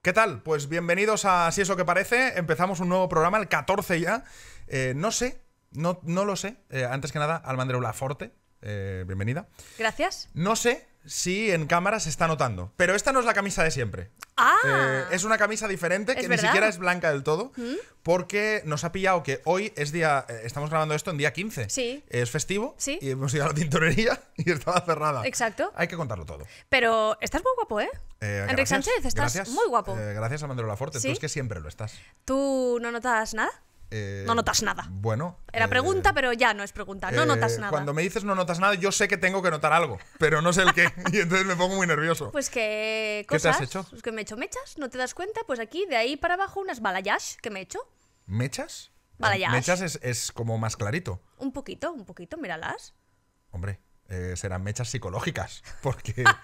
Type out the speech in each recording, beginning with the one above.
¿Qué tal? Pues bienvenidos a Si es lo que parece. Empezamos un nuevo programa, el 14 ya. Eh, no sé, no, no lo sé. Eh, antes que nada, Almandrela Forte. Eh, bienvenida. Gracias. No sé Sí, en cámara se está notando. Pero esta no es la camisa de siempre. Ah. Eh, es una camisa diferente que ni siquiera es blanca del todo. Mm. Porque nos ha pillado que hoy es día. Eh, estamos grabando esto en día 15. Sí. Es festivo. Sí. Y hemos ido a la tintorería y estaba cerrada. Exacto. Hay que contarlo todo. Pero estás muy guapo, ¿eh? eh Enrique Sánchez, estás muy guapo. gracias, a Mandela Forte, Tú es que siempre lo estás. ¿Tú no notas nada? Eh, no notas nada. Bueno. Era eh, pregunta, pero ya no es pregunta. No eh, notas nada. Cuando me dices no notas nada, yo sé que tengo que notar algo, pero no sé el qué. y entonces me pongo muy nervioso. Pues que. Cosas, ¿Qué te has hecho? Pues que me he hecho mechas, ¿no te das cuenta? Pues aquí, de ahí para abajo, unas balayage que me he hecho. ¿Mechas? Balayage. Mechas es, es como más clarito. Un poquito, un poquito, míralas. Hombre, serán mechas psicológicas, porque.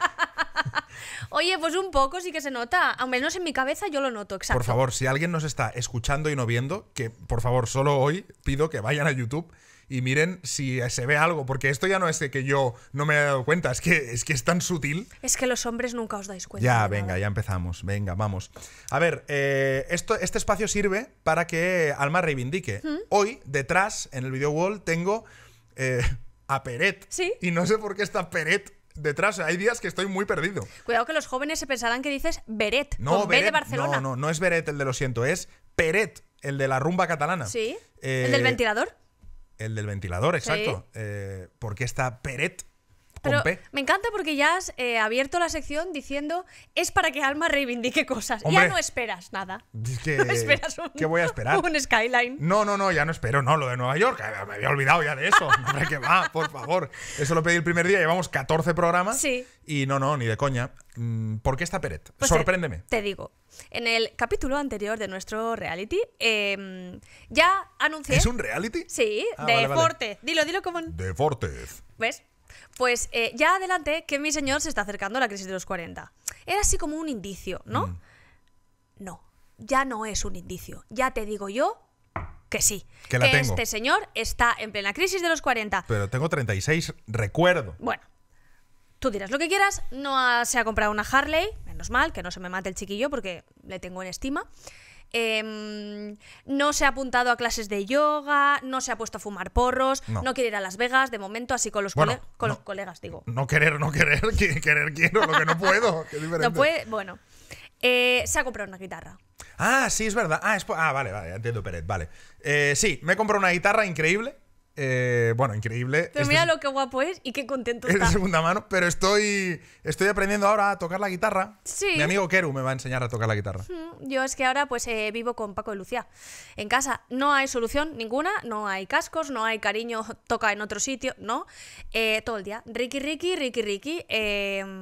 Oye, pues un poco sí que se nota. Al menos en mi cabeza yo lo noto, exacto. Por favor, si alguien nos está escuchando y no viendo, que por favor, solo hoy pido que vayan a YouTube y miren si se ve algo, porque esto ya no es de que yo no me haya dado cuenta, es que es, que es tan sutil. Es que los hombres nunca os dais cuenta. Ya, venga, ya empezamos, venga, vamos. A ver, eh, esto, este espacio sirve para que Alma reivindique. Hoy, detrás, en el video wall, tengo eh, a Peret. Sí. Y no sé por qué está Peret detrás. Hay días que estoy muy perdido. Cuidado que los jóvenes se pensarán que dices Beret, no, de Barcelona. No, no, no es Beret el de lo siento, es Peret, el de la rumba catalana. Sí. Eh, ¿El del ventilador? El del ventilador, exacto. Porque eh, ¿Por qué está Peret pero me encanta porque ya has eh, abierto la sección diciendo es para que Alma reivindique cosas. ya no esperas nada. ¿Qué voy a esperar? Un skyline. No, no, no, ya no espero, no, lo de Nueva York. Eh, me había olvidado ya de eso. Hombre, que va, por favor. Eso lo pedí el primer día, llevamos 14 programas. Sí. Y no, no, ni de coña. Mm, ¿Por qué está Peret? Pues Sorpréndeme. Te, digo, en el capítulo anterior de nuestro reality, em, ya anuncié. ¿Es un reality? Sí, ah, de Dilo, dilo como. De Forte. ¿Ves? Pues eh, ya adelante que mi señor se está acercando a la crisis de los 40. Era así como un indicio, ¿no? Mm. No, ya no es un indicio. Ya te digo yo que sí. Que, este señor está en plena crisis de los 40. Pero tengo 36, recuerdo. Bueno, tú dirás lo que quieras. No se ha comprado una Harley, menos mal, que no se me mate el chiquillo porque le tengo en estima. Em, no se ha apuntado a clases de yoga, no se ha puesto a fumar porros, no, quiere ir a Las Vegas de momento, así con los, con colegas, digo. No querer, no querer, querer quiero, lo que no puedo. bueno. Eh, se ha comprado una guitarra. Ah, sí, es verdad. Ah, es ah vale, vale, entiendo Pérez, vale. Eh, sí, me he comprado una guitarra increíble. Eh, bueno, increíble. Pero este mira lo que guapo es y qué contento es está. de segunda mano, pero estoy, estoy aprendiendo ahora a tocar la guitarra. Mi amigo Keru me va a enseñar a tocar la guitarra. Yo es que ahora pues eh, vivo con Paco y Lucía. En casa no hay solución ninguna, no hay cascos, no hay cariño, toca en otro sitio, no. Eh, todo el día. Ricky, Ricky, Ricky, Ricky.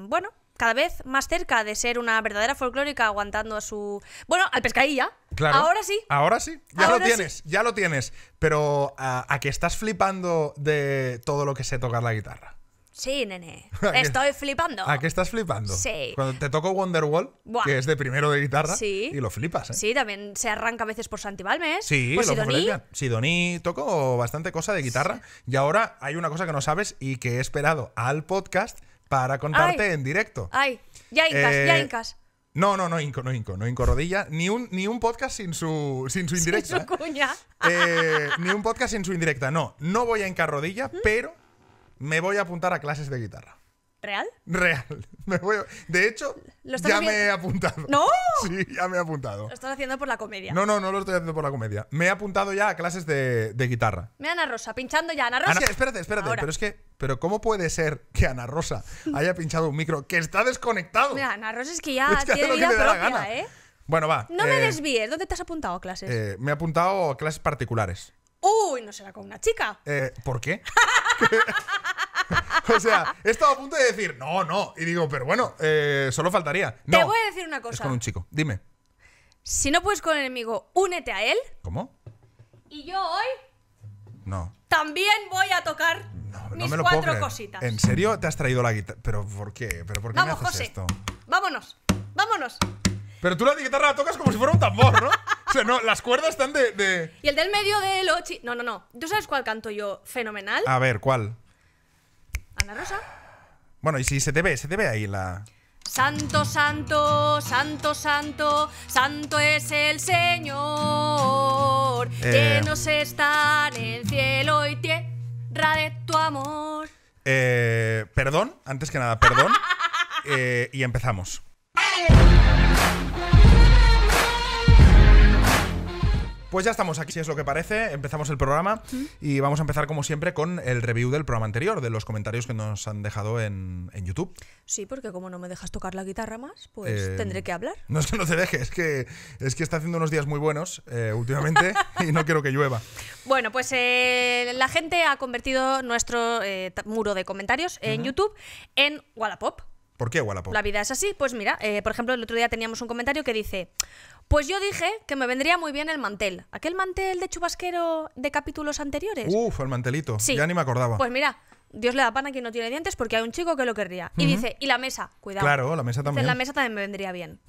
bueno, cada vez más cerca de ser una verdadera folclórica aguantando a su. Bueno, al pescadilla. Claro. Ahora sí. Ahora sí. Ya lo tienes, ya lo tienes. Pero a, qué que estás flipando de todo lo que sé tocar la guitarra. Sí, nene. Estoy flipando. ¿A qué estás flipando? Sí. Cuando te toco Wonderwall, que es de primero de guitarra, sí. y lo flipas. ¿eh? Sí, también se arranca a veces por Santi Balmes. Sí, por sí Sidoní, toco bastante cosa de guitarra. Y ahora hay una cosa que no sabes y que he esperado al podcast para contarte en directo. Ay, ya incas, ya eh, incas. No, no, no Inco, no Inco, no Inco Rodilla. Ni un, ni un podcast sin su, sin su indirecta. Sin su cuña. Eh, ni un podcast sin su indirecta. No, no voy a incar rodilla, pero me voy a apuntar a clases de guitarra. ¿Real? Real. Me voy De hecho, ya me he apuntado. ¡No! Sí, ya me he apuntado. Lo estás haciendo por la comedia. No, no, no lo estoy haciendo por la comedia. Me he apuntado ya a clases de, de guitarra. Ana Rosa, pinchando ya, Ana Rosa. Ana, espérate, espérate, pero es que. Pero ¿cómo puede ser que Ana Rosa haya pinchado un micro que está desconectado? Mira, Ana Rosa es que ya tiene vida propia, ¿eh? Bueno, va. No me eh, desvíes. ¿Dónde te has apuntado a clases? Eh, me he apuntado a clases particulares. Uy, no será con una chica. Eh, ¿Por qué? o sea, he estado a punto de decir, no, no. Y digo, pero bueno, eh, solo faltaría. No, Te voy a decir una cosa. Es con un chico, dime. Si no puedes con el enemigo, únete a él. ¿Cómo? Y yo hoy. No. También voy a tocar mis cuatro cositas. ¿En serio te has traído la guitarra? ¿Pero por qué? ¿Pero por qué me haces esto? Vámonos. Vámonos. Pero tú la guitarra la tocas como si fuera un tambor, ¿no? O sea, no, las cuerdas están de. Y el del medio de lochi, No, no, no. ¿Tú sabes cuál canto yo? Fenomenal. A ver, ¿cuál? Ana Rosa. Bueno, y si se te ve, se te ve ahí la. Santo, santo, santo, santo, santo es el Señor. que eh. Llenos están el cielo y tierra de tu amor. Eh, perdón, antes que nada, perdón. Eh, y empezamos. ¡Eh! Pues ya estamos aquí, si es lo que parece. Empezamos el programa y vamos a empezar, como siempre, con el review del programa anterior, de los comentarios que nos han dejado en, YouTube. Sí, porque como no me dejas tocar la guitarra más, pues eh, tendré que hablar. No es que no te deje, es que, es que está haciendo unos días muy buenos eh, últimamente y no quiero que llueva. Bueno, pues eh, la gente ha convertido nuestro muro de comentarios en YouTube en Wallapop. ¿Por qué Wallapop? La vida es así. Pues mira, por ejemplo, el otro día teníamos un comentario que dice: pues yo dije que me vendría muy bien el mantel. Aquel mantel de chubasquero de capítulos anteriores. Uf, el mantelito. Ya ni me acordaba. Pues mira, Dios le da pan a quien no tiene dientes porque hay un chico que lo querría. Y dice, y la mesa, cuidado. Claro, la mesa también. la mesa también me vendría bien.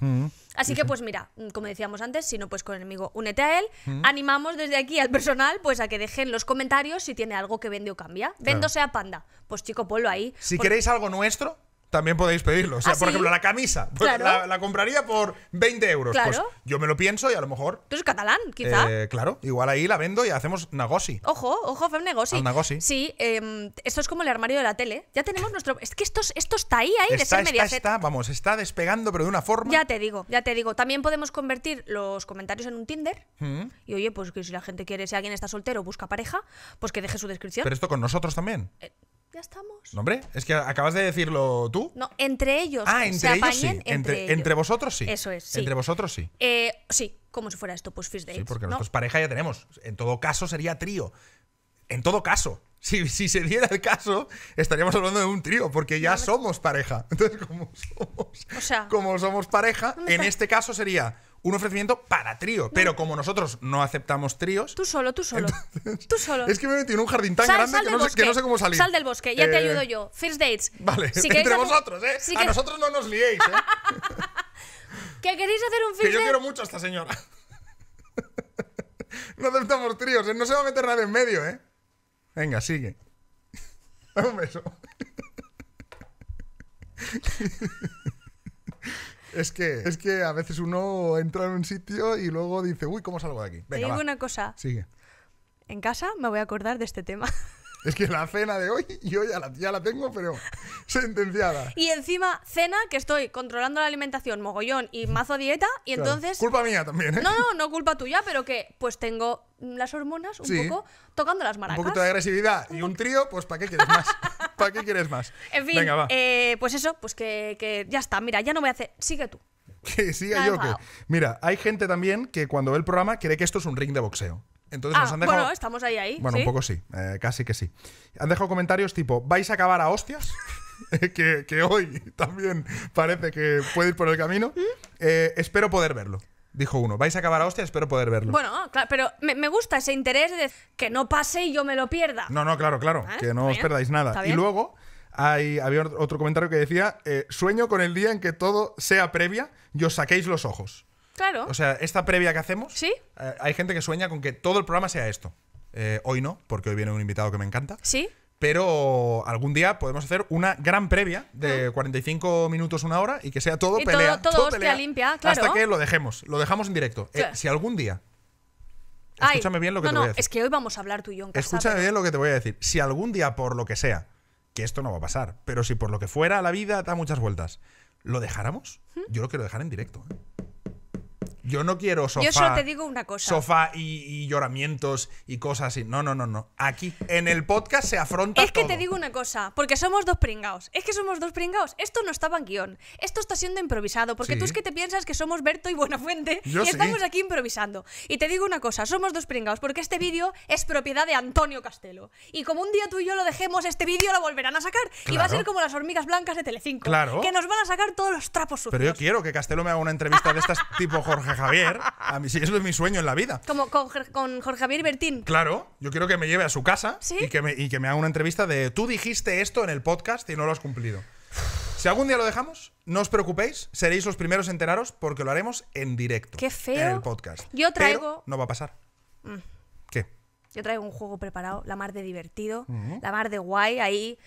Así que pues mira, como decíamos antes, si no pues con el amigo únete a él. Animamos desde aquí al personal pues a que dejen los comentarios si tiene algo que vende o cambia. Véndose a panda. Pues chico, ponlo ahí. Si queréis algo nuestro, también podéis pedirlo. O sea, ¿Ah, por ejemplo, la camisa. Pues la, compraría por 20 euros. Pues yo me lo pienso y a lo mejor. Tú eres catalán, quizá. Eh, claro, igual ahí la vendo y hacemos negoci. Ojo, ojo, fue un negoci. Sí, em, esto es como el armario de la tele. Ya tenemos nuestro. Es que esto, está ahí, ahí, de ser está, está, vamos, está despegando, pero de una forma. Ya te digo, ya te digo. También podemos convertir los comentarios en un Tinder. Mm. Y oye, pues que si la gente quiere, si alguien está soltero, busca pareja, pues que deje su descripción. Pero esto con nosotros también. Eh, ya estamos. ¿No, hombre? Es que acabas de decirlo tú. No, entre ellos. Ah, entre ellos Entre, vosotros sí. Eso es. Entre vosotros sí. Eh, sí, como si fuera esto, pues fist Sí, porque nosotros pareja ya tenemos. En todo caso sería trío. En todo caso. Si, se diera el caso, estaríamos hablando de un trío, porque ya somos pareja. Entonces, como somos, como somos pareja, en este caso sería un ofrecimiento para trío. Pero mm. como nosotros no aceptamos tríos. Tú solo, tú solo. tú solo. Es que me he metido en un jardín tan grande que, no sé, cómo salir. Sal del bosque, ya te eh, ayudo yo. First dates. Vale, entre vosotros, ¿eh? a nosotros no nos liéis, ¿eh? que queréis hacer un first Que yo quiero mucho a esta señora. no aceptamos tríos, ¿eh? no se va a meter nadie en medio, ¿eh? Venga, sigue. Dame un beso. Es que, es que a veces uno entra en un sitio y luego dice, uy, ¿cómo salgo de aquí? Venga, Te digo una cosa. Sigue. En casa me voy a acordar de este tema. Es que la cena de hoy, yo ya la, ya la tengo, pero sentenciada. Y encima, cena que estoy controlando la alimentación, mogollón y mazo dieta, y entonces. Culpa mía también, ¿eh? No, no, no culpa tuya, pero que pues tengo las hormonas un poco tocando las Un poquito de agresividad y un trío, pues ¿para qué quieres más? qué quieres más? En fin, eh, pues eso, pues que, ya está. Mira, ya no voy a hacer. Sigue tú. Que siga yo que. Mira, hay gente también que cuando ve el programa cree que esto es un ring de boxeo. Entonces nos ah, han dejado. Bueno, estamos ahí, ahí. Bueno, un poco sí, eh, casi que sí. Han dejado comentarios tipo: ¿vais a acabar a hostias? que, hoy también parece que puede ir por el camino. ¿Mm? Eh, espero poder verlo. Dijo uno, vais a acabar a hostia, espero poder verlo. Bueno, ah, claro, pero me, gusta ese interés de que no pase y yo me lo pierda. No, no, claro, claro, ¿Eh? que no os perdáis nada. Y luego hay, había otro comentario que decía, eh, sueño con el día en que todo sea previa y os saquéis los ojos. Claro. O sea, esta previa que hacemos, ¿Sí? Eh, hay gente que sueña con que todo el programa sea esto. hoy no, porque hoy viene un invitado que me encanta. Sí pero algún día podemos hacer una gran previa de 45 ah. minutos, una hora y que sea todo pelea. Todo, limpia, claro. Hasta que lo dejemos, lo dejamos en directo. Eh, si algún día. Escúchame bien lo que te voy a decir. es que hoy vamos a hablar tú y yo en casa. Escúchame bien lo que te voy a decir. Si algún día, por lo que sea, que esto no va a pasar, pero si por lo que fuera la vida da muchas vueltas, ¿lo dejáramos? ¿Mm? Yo lo quiero dejar en directo. ¿eh? Yo no quiero sofá. Yo solo te digo una cosa. Sofá y, lloramientos y cosas así. No, no, no, no. Aquí, en el podcast se afronta. Es que te digo una cosa, porque somos dos pringaos. Es que somos dos pringaos. Esto no estaba en guión. Esto está siendo improvisado. Porque tú es que te piensas que somos Berto y Buenafuente. Yo y estamos aquí improvisando. Y te digo una cosa, somos dos pringaos, porque este vídeo es propiedad de Antonio Castelo. Y como un día tú y yo lo dejemos, este vídeo lo volverán a sacar. Y va a ser como las hormigas blancas de Telecinco. Claro. Que nos van a sacar todos los trapos sucios. Pero yo quiero que Castelo me haga una entrevista de estas tipo Jorge Javier. A mí, eso es mi sueño en la vida. Como con, Jorge Javier Bertín. Claro, yo quiero que me lleve a su casa y, que me, haga una entrevista de tú dijiste esto en el podcast y no lo has cumplido. Si algún día lo dejamos, no os preocupéis, seréis los primeros a enteraros porque lo haremos en directo. Qué feo. En el podcast. Yo traigo. no va a pasar. Mm. ¿Qué? Yo traigo un juego preparado, la mar de divertido, la mar de guay, ahí,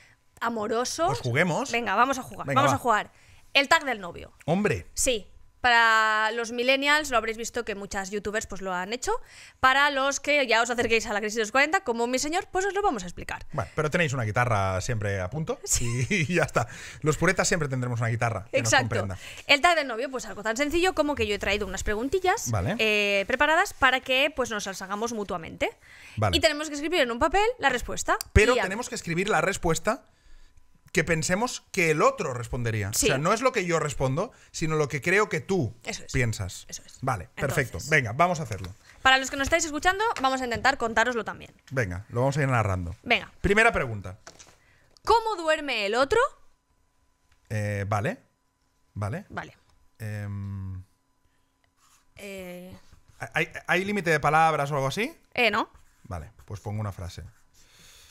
amoroso. Pues juguemos. Venga, vamos a jugar. vamos a jugar. El tag del novio. Hombre. Sí. Para los millennials lo habréis visto que muchas youtubers pues lo han hecho. Para los que ya os acerquéis a la crisis de los 40, como mi señor, pues os lo vamos a explicar. pero tenéis una guitarra siempre a punto sí. y, ya está. Los puretas siempre tendremos una guitarra. Que Exacto. el tag del novio, pues algo tan sencillo como que yo he traído unas preguntillas eh, preparadas para que pues nos las hagamos mutuamente. Y tenemos que escribir en un papel la respuesta. Pero tenemos que escribir la respuesta que pensemos que el otro respondería. O sea, no es lo que yo respondo, sino lo que creo que tú piensas. Eso es. Vale, perfecto. Venga, vamos a hacerlo. Para los que nos estáis escuchando, vamos a intentar contároslo también. Venga, lo vamos a ir narrando. Venga. Primera pregunta. ¿Cómo duerme el otro? Eh, vale. Vale. Vale. Em, eh. ¿Hay, hay límite de palabras o algo así? Eh, no. Vale, pues pongo una frase.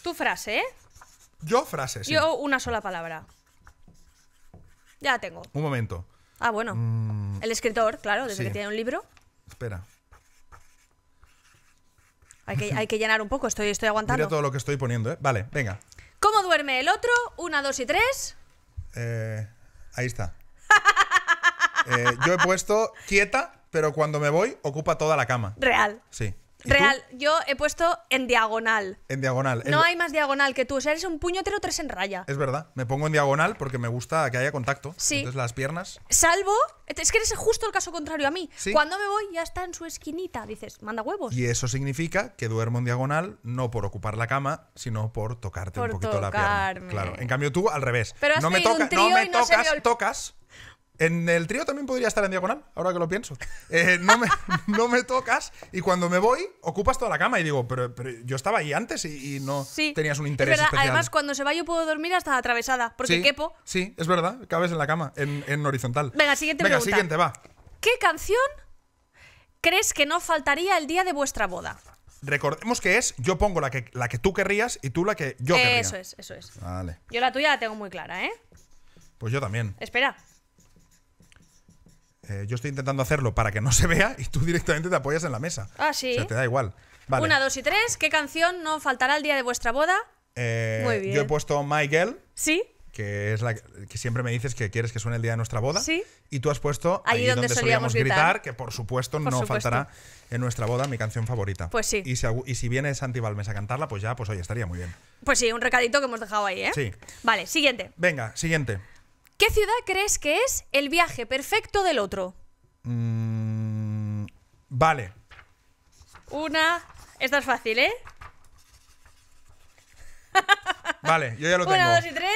Tu frase, ¿eh? Yo frases. Yo una sola palabra. Ya la tengo. Un momento. Ah, bueno. Mm. el escritor, claro, desde que tiene un libro. Espera. Hay que, llenar un poco, estoy, estoy aguantando. Mira todo lo que estoy poniendo, ¿eh? Vale, venga. ¿Cómo duerme el otro? Una, dos y tres. Eh, ahí está. Eh, yo he puesto quieta, pero cuando me voy ocupa toda la cama. Real. Sí. Real, yo he puesto en diagonal. En diagonal. No hay más diagonal que tú. O sea, eres un puñetero tres en raya. Es verdad. Me pongo en diagonal porque me gusta que haya contacto. Sí. Entonces las piernas. Salvo. Es que eres justo el caso contrario a mí. Sí. Cuando me voy ya está en su esquinita. Dices, manda huevos. Y eso significa que duermo en diagonal no por ocupar la cama, sino por tocarte un poquito la pierna. Claro. En cambio tú al revés. Pero no me, tocas no me tocas, me tocas en el trío también podría estar en diagonal, ahora que lo pienso. Eh, no, me, no, me, tocas y cuando me voy ocupas toda la cama y digo, pero, yo estaba ahí antes y, no tenías un interés. además cuando se va yo puedo dormir hasta atravesada, porque sí, quepo. Sí, es verdad, cabes en la cama, en, horizontal. Venga, siguiente pregunta. va. ¿Qué canción crees que no faltaría el día de vuestra boda? Recordemos que es yo pongo la que, la que tú querrías y tú la que yo Eso es, eso es. Vale. Yo la tuya la tengo muy clara, ¿eh? Pues yo también. Espera. Eh, yo estoy intentando hacerlo para que no se vea y tú directamente te apoyas en la mesa. Ah, sí. O te da igual. Una, dos y tres. ¿Qué canción no faltará el día de vuestra boda? Eh, yo he puesto Michael Sí. Que es la que, siempre me dices que quieres que suene el día de nuestra boda. Sí. Y tú has puesto Ahí donde, solíamos, gritar, que por supuesto no faltará en nuestra boda mi canción favorita. Pues sí. Y si, y si viene Santi Valmes a cantarla, pues ya, pues hoy estaría muy bien. Pues sí, un recadito que hemos dejado ahí, ¿eh? Sí. Vale, siguiente. Venga, siguiente. ¿Qué ciudad crees que es el viaje perfecto del otro? Mm, vale. Una. Esta es fácil, ¿eh? Vale, yo ya lo tengo. Una, dos y tres.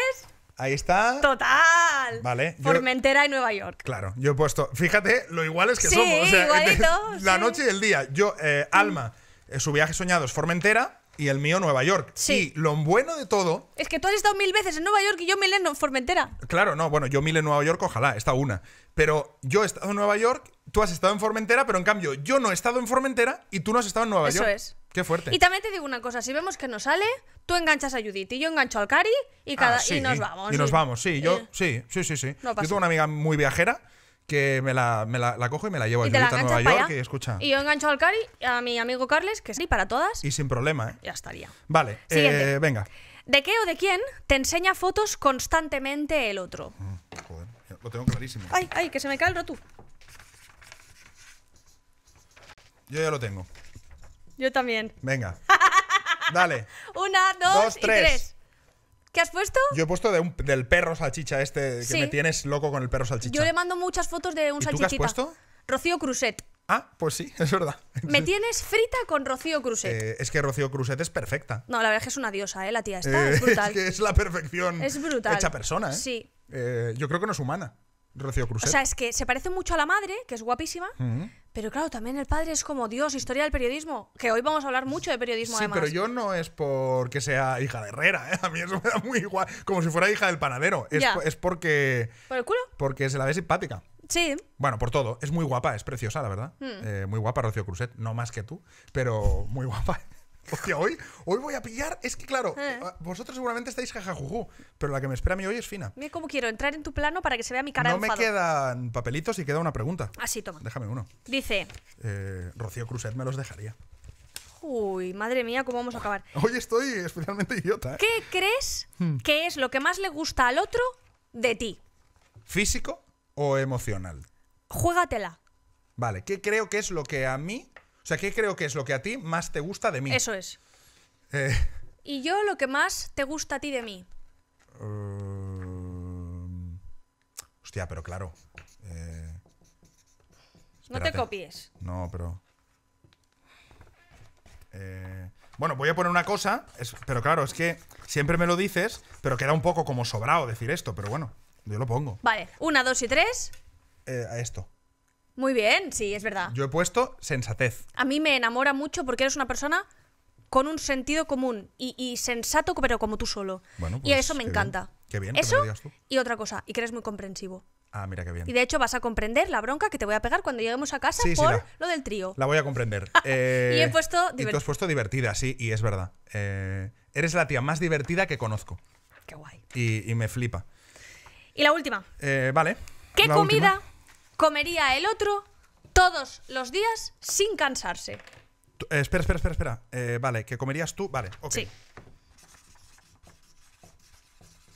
Ahí está. Total. Vale. Formentera y Nueva York. Claro, yo he puesto. Fíjate, lo igual es que somos. la noche y el día. Yo, eh, Alma, eh, su viaje soñado es Formentera y el mío Nueva York. Sí. Y lo bueno de todo. Es que tú has estado mil veces en Nueva York y yo mil en Formentera. Claro, no, bueno, yo mil en Nueva York, ojalá, está una. Pero yo he estado en Nueva York, tú has estado en Formentera, pero en cambio yo no he estado en Formentera y tú no has estado en Nueva York. Eso es. Qué fuerte. Y también te digo una cosa, si vemos que no sale, tú enganchas a Judith y yo engancho al Cari y, ah, cada, y nos vamos. Y, nos vamos, sí, yo, sí, sí, sí, sí. yo tengo una amiga muy viajera que me la, cojo y me la llevo y a, te Nueva York y escucha. Y yo engancho al Cari, a mi amigo Carles, que es para todas. Y sin problema, ¿eh? Ya estaría. Vale, eh, venga. ¿De qué o de quién te enseña fotos constantemente el otro? Mm, joder, lo tengo clarísimo. Ay, ay, que se me cae el Yo ya lo tengo. Yo también. Venga. Dale. Una, dos, tres. ¿Qué has puesto? Yo he puesto del perro salchicha este, que me tienes loco con el perro salchicha. Yo le mando muchas fotos de un salchichita. ¿Tú qué has puesto? Rocío Cruset. Ah, pues sí, es verdad. Me tienes frita con Rocío Cruset. Eh, es que Rocío Cruset es perfecta. No, la verdad es que es una diosa, ¿eh? La tía está, eh, es brutal. Es que es la perfección. Es brutal. Hecha persona, eh. Sí. yo creo que no es humana, Rocío Cruset. O sea, es que se parece mucho a la madre, que es guapísima, pero claro, también el padre es como Dios, historia del periodismo. Que hoy vamos a hablar mucho de periodismo, sí, pero yo no es porque sea hija de Herrera, ¿eh? A mí eso me da muy igual. Como si fuera hija del panadero. Es, es porque. ¿Por el culo? Porque se la ve simpática. Sí. Bueno, por todo. Es muy guapa, es preciosa, la verdad. Hmm. Eh, muy guapa, Rocío Cruzet. No más que tú, pero muy guapa. Hostia, hoy, hoy voy a pillar. Es que, claro, ah. Ah, vosotros seguramente estáis jajajujú, pero la que me espera a mí hoy es fina. Mira cómo quiero entrar en tu plano para que se vea mi cara No me quedan papelitos y queda una pregunta. Así, ah, toma. Déjame uno. Dice: eh, Rocío Cruzet me los dejaría. Uy, madre mía, ¿cómo vamos a acabar? Hoy estoy especialmente idiota. ¿eh? ¿Qué crees hmm. que es lo que más le gusta al otro de ti? ¿Físico o emocional? Juégatela. Vale, ¿qué creo que es lo que a mí o sea, ¿qué creo que es lo que a ti más te gusta de mí? Eso es. Eh. ¿Y yo lo que más te gusta a ti de mí? Eh, hostia, pero claro. Eh, no te copies. No, pero... Bueno, voy a poner una cosa, pero claro, es que siempre me lo dices, pero queda un poco como sobrado decir esto, pero bueno, yo lo pongo. Vale, una, dos y tres. a esto. Muy bien, sí, es verdad. Yo he puesto sensatez. A mí me enamora mucho porque eres una persona con un sentido común y, sensato, pero como tú solo. Bueno, pues, y eso me encanta. Qué bien. Eso tú. y otra cosa, y que eres muy comprensivo. Ah, mira qué bien. Y de hecho vas a comprender la bronca que te voy a pegar cuando lleguemos a casa por lo del trío. La voy a comprender. y he eh, puesto y tú has puesto divertida, sí, y es verdad. Eh, eres la tía más divertida que conozco. Qué guay. Y, me flipa. Y la última. Eh, vale. ¿Qué comida comería el otro todos los días sin cansarse. Eh, espera, espera, espera, espera. Eh, vale, que comerías tú? Vale, ok. Sí.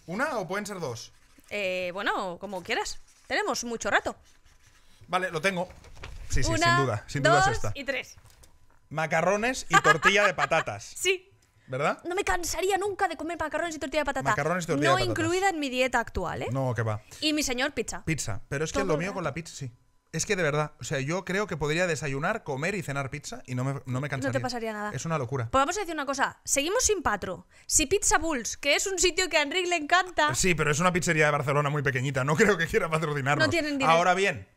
¿Una o pueden ser dos? Eh, bueno, como quieras. Tenemos mucho rato. Vale, lo tengo. Sí, sí, sin duda. Sin duda es esta. y tres. Macarrones y tortilla de patatas. Sí. ¿verdad? No me cansaría nunca de comer macarrones y tortilla de patatas. Macarrones y no incluida en mi dieta actual, ¿eh? No, que va. Y mi señor pizza. Pizza. Pero es que lo mío con la pizza, sí. Es que de verdad, o sea, yo creo que podría desayunar, comer y cenar pizza y no me, no me cansaría. No te pasaría nada. Es una locura. Pues vamos a decir una cosa, seguimos sin patro. Si Pizza Bulls, que es un sitio que a Enrique le encanta... Sí, pero es una pizzería de Barcelona muy pequeñita, no creo que quiera patrocinarnos. No tienen dinero. Ahora bien,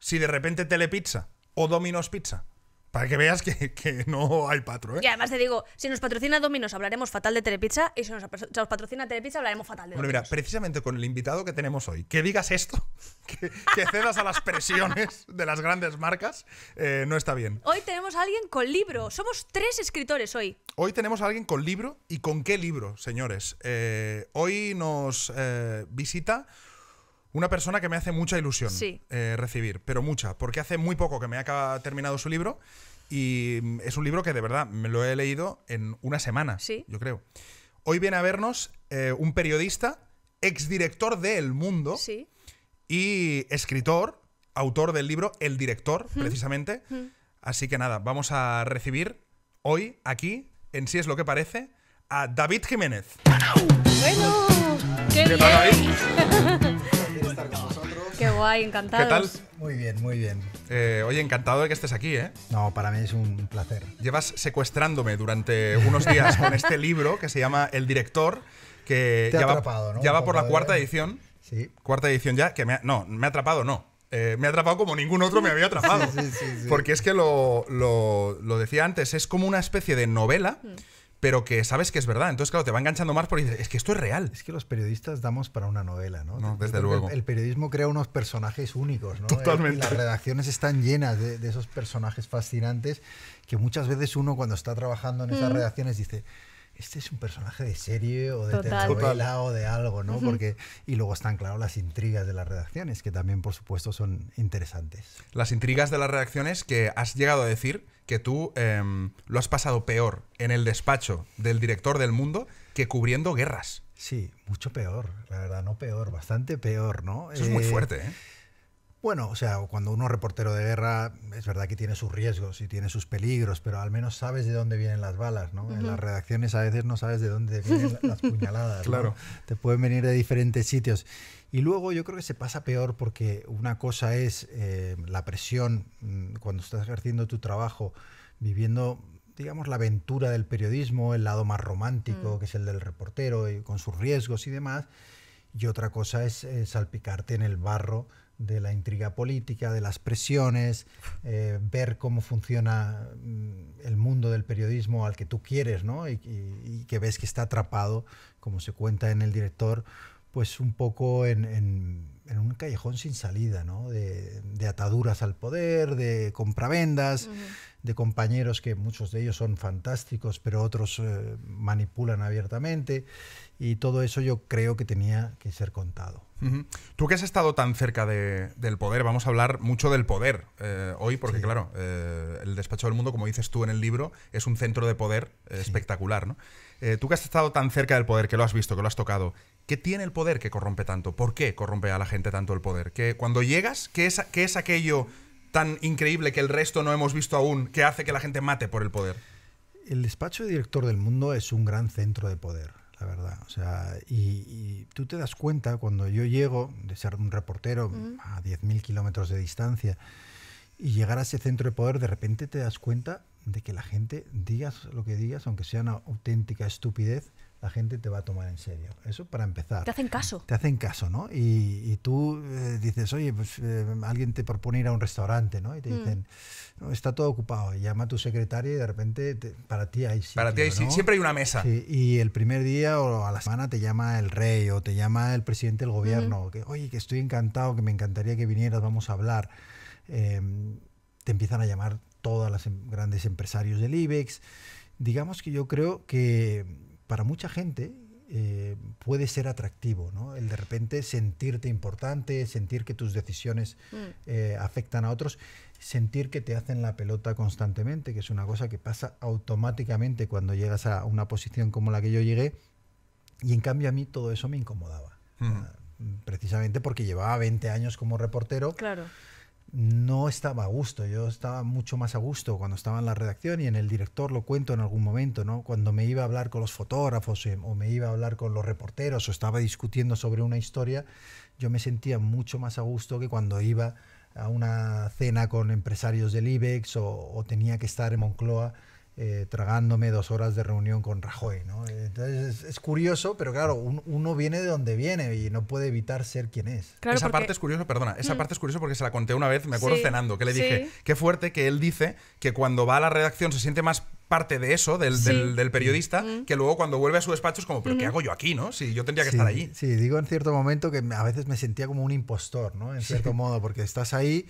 si de repente Telepizza o Domino's Pizza para que veas que, no hay patro, ¿eh? Y además te digo, si nos patrocina Dominos hablaremos fatal de Telepizza y si nos, patrocina Telepizza hablaremos fatal de Dominos. Bueno, mira, precisamente con el invitado que tenemos hoy, que digas esto, que, cedas a las presiones de las grandes marcas, eh, no está bien. Hoy tenemos a alguien con libro. Somos tres escritores hoy. Hoy tenemos a alguien con libro. ¿Y con qué libro, señores? Eh, hoy nos visita una persona que me hace mucha ilusión eh, recibir, pero mucha, porque hace muy poco que me ha terminado su libro y mm, es un libro que de verdad me lo he leído en una semana, ¿Sí? yo creo. Hoy viene a vernos eh, un periodista, exdirector de El Mundo y escritor, autor del libro El Director, precisamente. Así que nada, vamos a recibir hoy aquí, en Sí es lo que parece, a David Jiménez. Bueno, qué, Qué guay, encantado. ¿Qué tal? Muy bien, muy bien. Eh, oye, encantado de que estés aquí, ¿eh? No, para mí es un placer. Llevas secuestrándome durante unos días con este libro que se llama El Director, que ya, va, ya va por la cuarta edición. Sí. Cuarta edición ya, que me ha, no, me ha atrapado, no. Eh, me ha atrapado como ningún otro me había atrapado. Porque es que lo, decía antes, es como una especie de novela. Mm pero que sabes que es verdad. Entonces, claro, te va enganchando más porque dices, es que esto es real. Es que los periodistas damos para una novela, ¿no? desde luego. El, periodismo crea unos personajes únicos, ¿no? Totalmente. las redacciones están llenas de, esos personajes fascinantes que muchas veces uno cuando está trabajando en esas mm. redacciones dice este es un personaje de serie o de telenovela o de algo, ¿no? Porque y luego están claro las intrigas de las redacciones que también por supuesto son interesantes. Las intrigas de las redacciones que has llegado a decir que tú em, lo has pasado peor en el despacho del director del mundo que cubriendo guerras. Sí, mucho peor, la verdad, no peor, bastante peor, ¿no? Eso es muy eh, fuerte, ¿eh? Bueno, o sea, cuando uno es reportero de guerra, es verdad que tiene sus riesgos y tiene sus peligros, pero al menos sabes de dónde vienen las balas, ¿no? En las redacciones a veces no sabes de dónde vienen las puñaladas. claro. Te pueden venir de diferentes sitios. Y luego yo creo que se pasa peor porque una cosa es eh, la presión mm, cuando estás ejerciendo tu trabajo, viviendo digamos, la aventura del periodismo, el lado más romántico, mm. que es el del reportero, y con sus riesgos y demás. Y otra cosa es eh, salpicarte en el barro de la intriga política, de las presiones, eh, ver cómo funciona mm, el mundo del periodismo al que tú quieres, ¿no? Y, que ves que está atrapado, como se cuenta en el director, pues un poco en en un callejón sin salida, ¿no? De, ataduras al poder, de compravendas, de compañeros que muchos de ellos son fantásticos, pero otros eh, manipulan abiertamente. Y todo eso yo creo que tenía que ser contado. Tú que has estado tan cerca del poder, vamos a hablar mucho del poder eh, hoy, porque claro, eh, el despacho del mundo, como dices tú en el libro, es un centro de poder espectacular, ¿no? tú que has estado tan cerca del poder, que lo has visto, que lo has tocado, ¿Qué tiene el poder que corrompe tanto? ¿Por qué corrompe a la gente tanto el poder? Que cuando llegas, ¿qué es, qué es aquello tan increíble que el resto no hemos visto aún que hace que la gente mate por el poder? El despacho de director del mundo es un gran centro de poder, la verdad. O sea, y, tú te das cuenta cuando yo llego de ser un reportero a 10.000 kilómetros de distancia y llegar a ese centro de poder, de repente te das cuenta de que la gente, digas lo que digas, aunque sea una auténtica estupidez, la gente te va a tomar en serio. Eso para empezar. Te hacen caso. Te hacen caso, ¿no? Y, y tú eh, dices, oye, pues eh, alguien te propone ir a un restaurante, ¿no? Y te mm. dicen, no, está todo ocupado. Y llama a tu secretaria y de repente para ti hay sitio, Para ti hay siempre hay una mesa. Sí, y el primer día o a la semana te llama el rey o te llama el presidente del gobierno. que, oye, que estoy encantado, que me encantaría que vinieras, vamos a hablar. Em, te empiezan a llamar todas las em, grandes empresarios del IBEX. Digamos que yo creo que para mucha gente eh, puede ser atractivo, ¿no? El de repente sentirte importante, sentir que tus decisiones mm. eh, afectan a otros, sentir que te hacen la pelota constantemente, que es una cosa que pasa automáticamente cuando llegas a una posición como la que yo llegué. Y en cambio a mí todo eso me incomodaba. Mm. Precisamente porque llevaba 20 años como reportero. Claro no estaba a gusto, yo estaba mucho más a gusto cuando estaba en la redacción y en el director lo cuento en algún momento, Cuando me iba a hablar con los fotógrafos eh, o me iba a hablar con los reporteros o estaba discutiendo sobre una historia, yo me sentía mucho más a gusto que cuando iba a una cena con empresarios del IBEX o tenía que estar en Moncloa eh, tragándome dos horas de reunión con Rajoy. Entonces es, curioso, pero claro, uno viene de donde viene y no puede evitar ser quien es. esa parte es curioso, perdona, esa mm. parte es curioso porque se la conté una vez, me acuerdo cenando, que le dije, qué fuerte que él dice que cuando va a la redacción se siente más parte de eso, del, periodista, mm. que luego cuando vuelve a su despacho es como, pero ¿qué hago yo aquí? ¿no? Si yo tendría que estar allí. Sí, digo en cierto momento que a veces me sentía como un impostor, ¿no? En cierto modo, porque estás ahí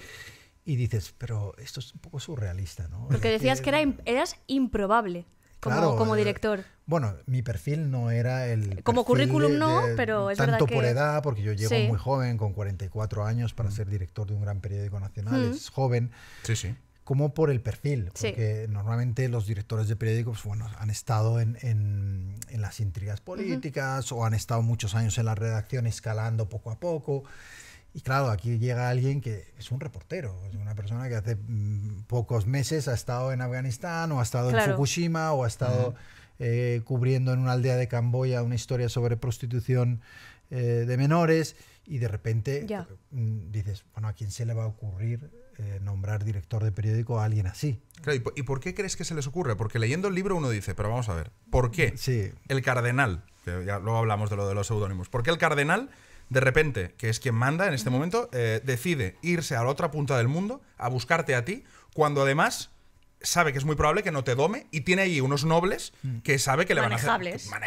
y dices, pero esto es un poco surrealista, ¿no? Porque decías que era, eras improbable. Como, eh, director. Bueno, mi perfil no era el. Como currículum no, pero es tanto verdad. Tanto por edad, porque yo llego muy joven, con 44 años, para mm. ser director de un gran periódico nacional, mm. es joven. Sí, sí. Como por el perfil, porque normalmente los directores de periódicos pues, bueno, han estado en, las intrigas políticas o han estado muchos años en la redacción escalando poco a poco. Y claro, aquí llega alguien que es un reportero, es una persona que hace mm, pocos meses ha estado en Afganistán o ha estado en Fukushima o ha estado eh, cubriendo en una aldea de Camboya una historia sobre prostitución eh, de menores y de repente mm, dices, bueno, ¿a quién se le va a ocurrir eh, nombrar director de periódico a alguien así? ¿y, por qué crees que se les ocurre? Porque leyendo el libro uno dice, pero vamos a ver, ¿por qué? Sí. El cardenal, ya luego hablamos de lo de los seudónimos, ¿por qué el cardenal de repente, que es quien manda en este momento, eh, decide irse a la otra punta del mundo a buscarte a ti, cuando además sabe que es muy probable que no te dome y tiene ahí unos nobles mm. que sabe que le van a hacer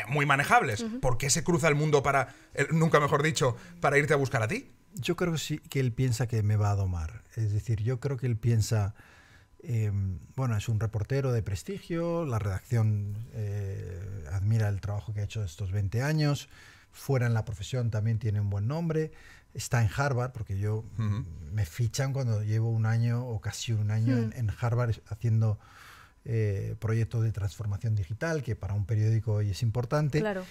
muy manejables. porque ¿Por qué se cruza el mundo para, nunca mejor dicho, para irte a buscar a ti? Yo creo que sí, que él piensa que me va a domar. Es decir, yo creo que él piensa, em, bueno, es un reportero de prestigio, la redacción eh, admira el trabajo que ha hecho estos 20 años fuera en la profesión también tiene un buen nombre, está en Harvard, porque yo me fichan cuando llevo un año o casi un año en, hmm. Harvard haciendo eh, proyectos de transformación digital, que para un periódico hoy es importante. Claro.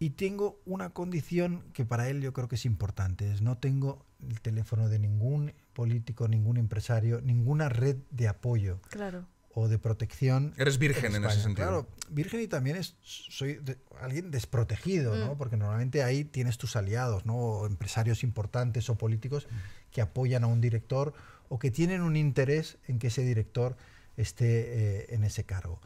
Y tengo una condición que para él yo creo que es importante, es no tengo el teléfono de ningún político, ningún empresario, ninguna red de apoyo. Claro o de protección. Eres virgen en, ese sentido. Claro, virgen y también es, soy alguien desprotegido, ¿no? Mm. Porque normalmente ahí tienes tus aliados, ¿no? empresarios importantes o políticos mm. que apoyan a un director o que tienen un interés en que ese director esté eh, en ese cargo.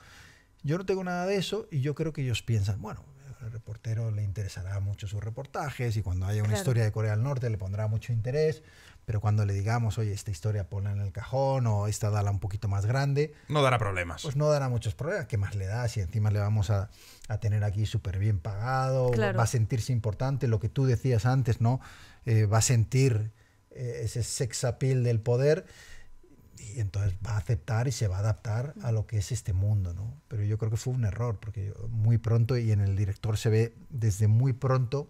Yo no tengo nada de eso y yo creo que ellos piensan, bueno, el reportero le interesará mucho sus reportajes y cuando haya una historia de Corea del Norte le pondrá mucho interés pero cuando le digamos, oye, esta historia ponla en el cajón o esta dala un poquito más grande. No dará problemas. Pues no dará muchos problemas. ¿Qué más le da? Si encima le vamos a, tener aquí súper bien pagado, va a sentirse importante. Lo que tú decías antes, ¿no? Eh, va a sentir eh, ese sex appeal del poder y entonces va a aceptar y se va a adaptar a lo que es este mundo, ¿no? Pero yo creo que fue un error, porque muy pronto, y en el director se ve desde muy pronto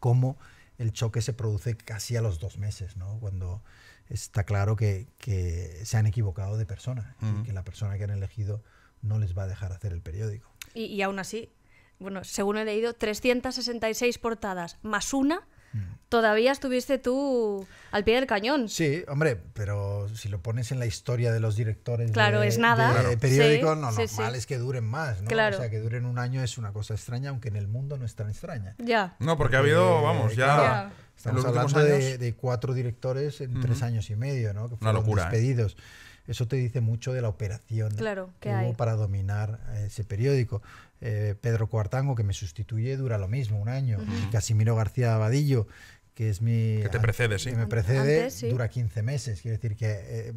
cómo el choque se produce casi a los dos meses, ¿no? Cuando está claro que, se han equivocado de persona y que la persona que han elegido no les va a dejar hacer el periódico. Y, aún así, bueno, según he leído, 366 portadas más una Mm. todavía estuviste tú al pie del cañón. Sí, hombre, pero si lo pones en la historia de los directores claro, de, es nada. periódico, no, normal es que duren más, ¿no? Claro. O sea, que duren un año es una cosa extraña, aunque en el mundo no es tan extraña. Ya. No, porque ha habido, eh, vamos, ya... Estamos hablando de, cuatro directores en tres años y medio, ¿no? Que fueron una locura, ¿eh? despedidos. Eso te dice mucho de la operación claro, que, hubo para dominar eh, ese periódico. Eh, Pedro Cuartango que me sustituye, dura lo mismo, un año. Casimiro García Abadillo, que es mi... Que te precede, sí. Que me precede, dura 15 meses. Quiere decir que eh,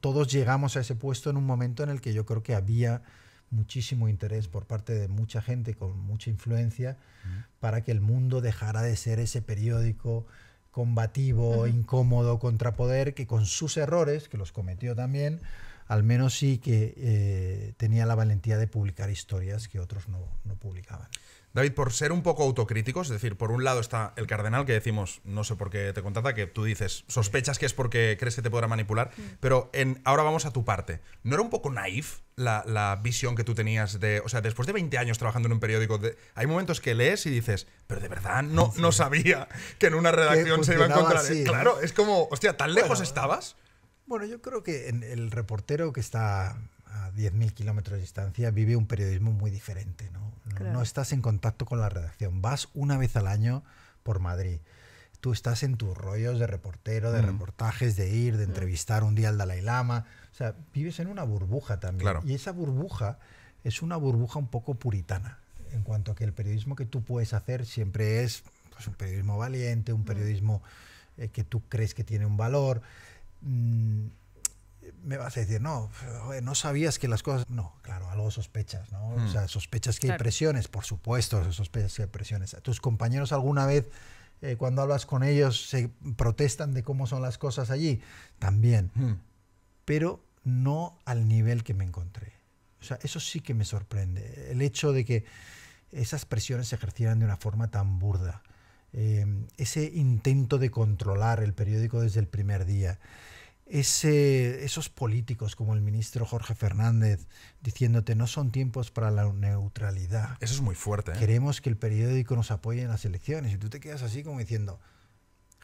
todos llegamos a ese puesto en un momento en el que yo creo que había muchísimo interés por parte de mucha gente con mucha influencia para que el mundo dejara de ser ese periódico combativo, incómodo, contrapoder, que con sus errores, que los cometió también, al menos sí que eh, tenía la valentía de publicar historias que otros no, publicaban. David, por ser un poco autocrítico, es decir, por un lado está el cardenal que decimos, no sé por qué te contrata, que tú dices, sospechas que es porque crees que te podrá manipular, pero en, ahora vamos a tu parte. ¿No era un poco naif la, visión que tú tenías de, o sea, después de 20 años trabajando en un periódico, hay momentos que lees y dices, pero de verdad no, no sabía que en una redacción se iba a encontrar. Claro, es como, hostia, ¿tan lejos estabas? Bueno, yo creo que el reportero que está a 10.000 kilómetros de distancia vive un periodismo muy diferente. ¿no? no estás en contacto con la redacción. Vas una vez al año por Madrid tú estás en tus rollos de reportero, de mm. reportajes, de ir, de mm. entrevistar un día al Dalai Lama. O sea, vives en una burbuja también. Y esa burbuja es una burbuja un poco puritana, en cuanto a que el periodismo que tú puedes hacer siempre es pues, un periodismo valiente, un mm. periodismo eh, que tú crees que tiene un valor. Mm, me vas a decir, no, no sabías que las cosas... No, claro, algo sospechas, ¿no? O mm. sea, sospechas que hay presiones, por supuesto, sospechas que hay presiones. ¿Tus compañeros alguna vez, eh, cuando hablas con ellos, se protestan de cómo son las cosas allí? También. Mm. Pero no al nivel que me encontré. O sea, eso sí que me sorprende. El hecho de que esas presiones se ejercieran de una forma tan burda. Eh, ese intento de controlar el periódico desde el primer día, ese, esos políticos como el ministro Jorge Fernández diciéndote no son tiempos para la neutralidad. Eso es muy fuerte. ¿eh? Queremos que el periódico nos apoye en las elecciones y tú te quedas así como diciendo,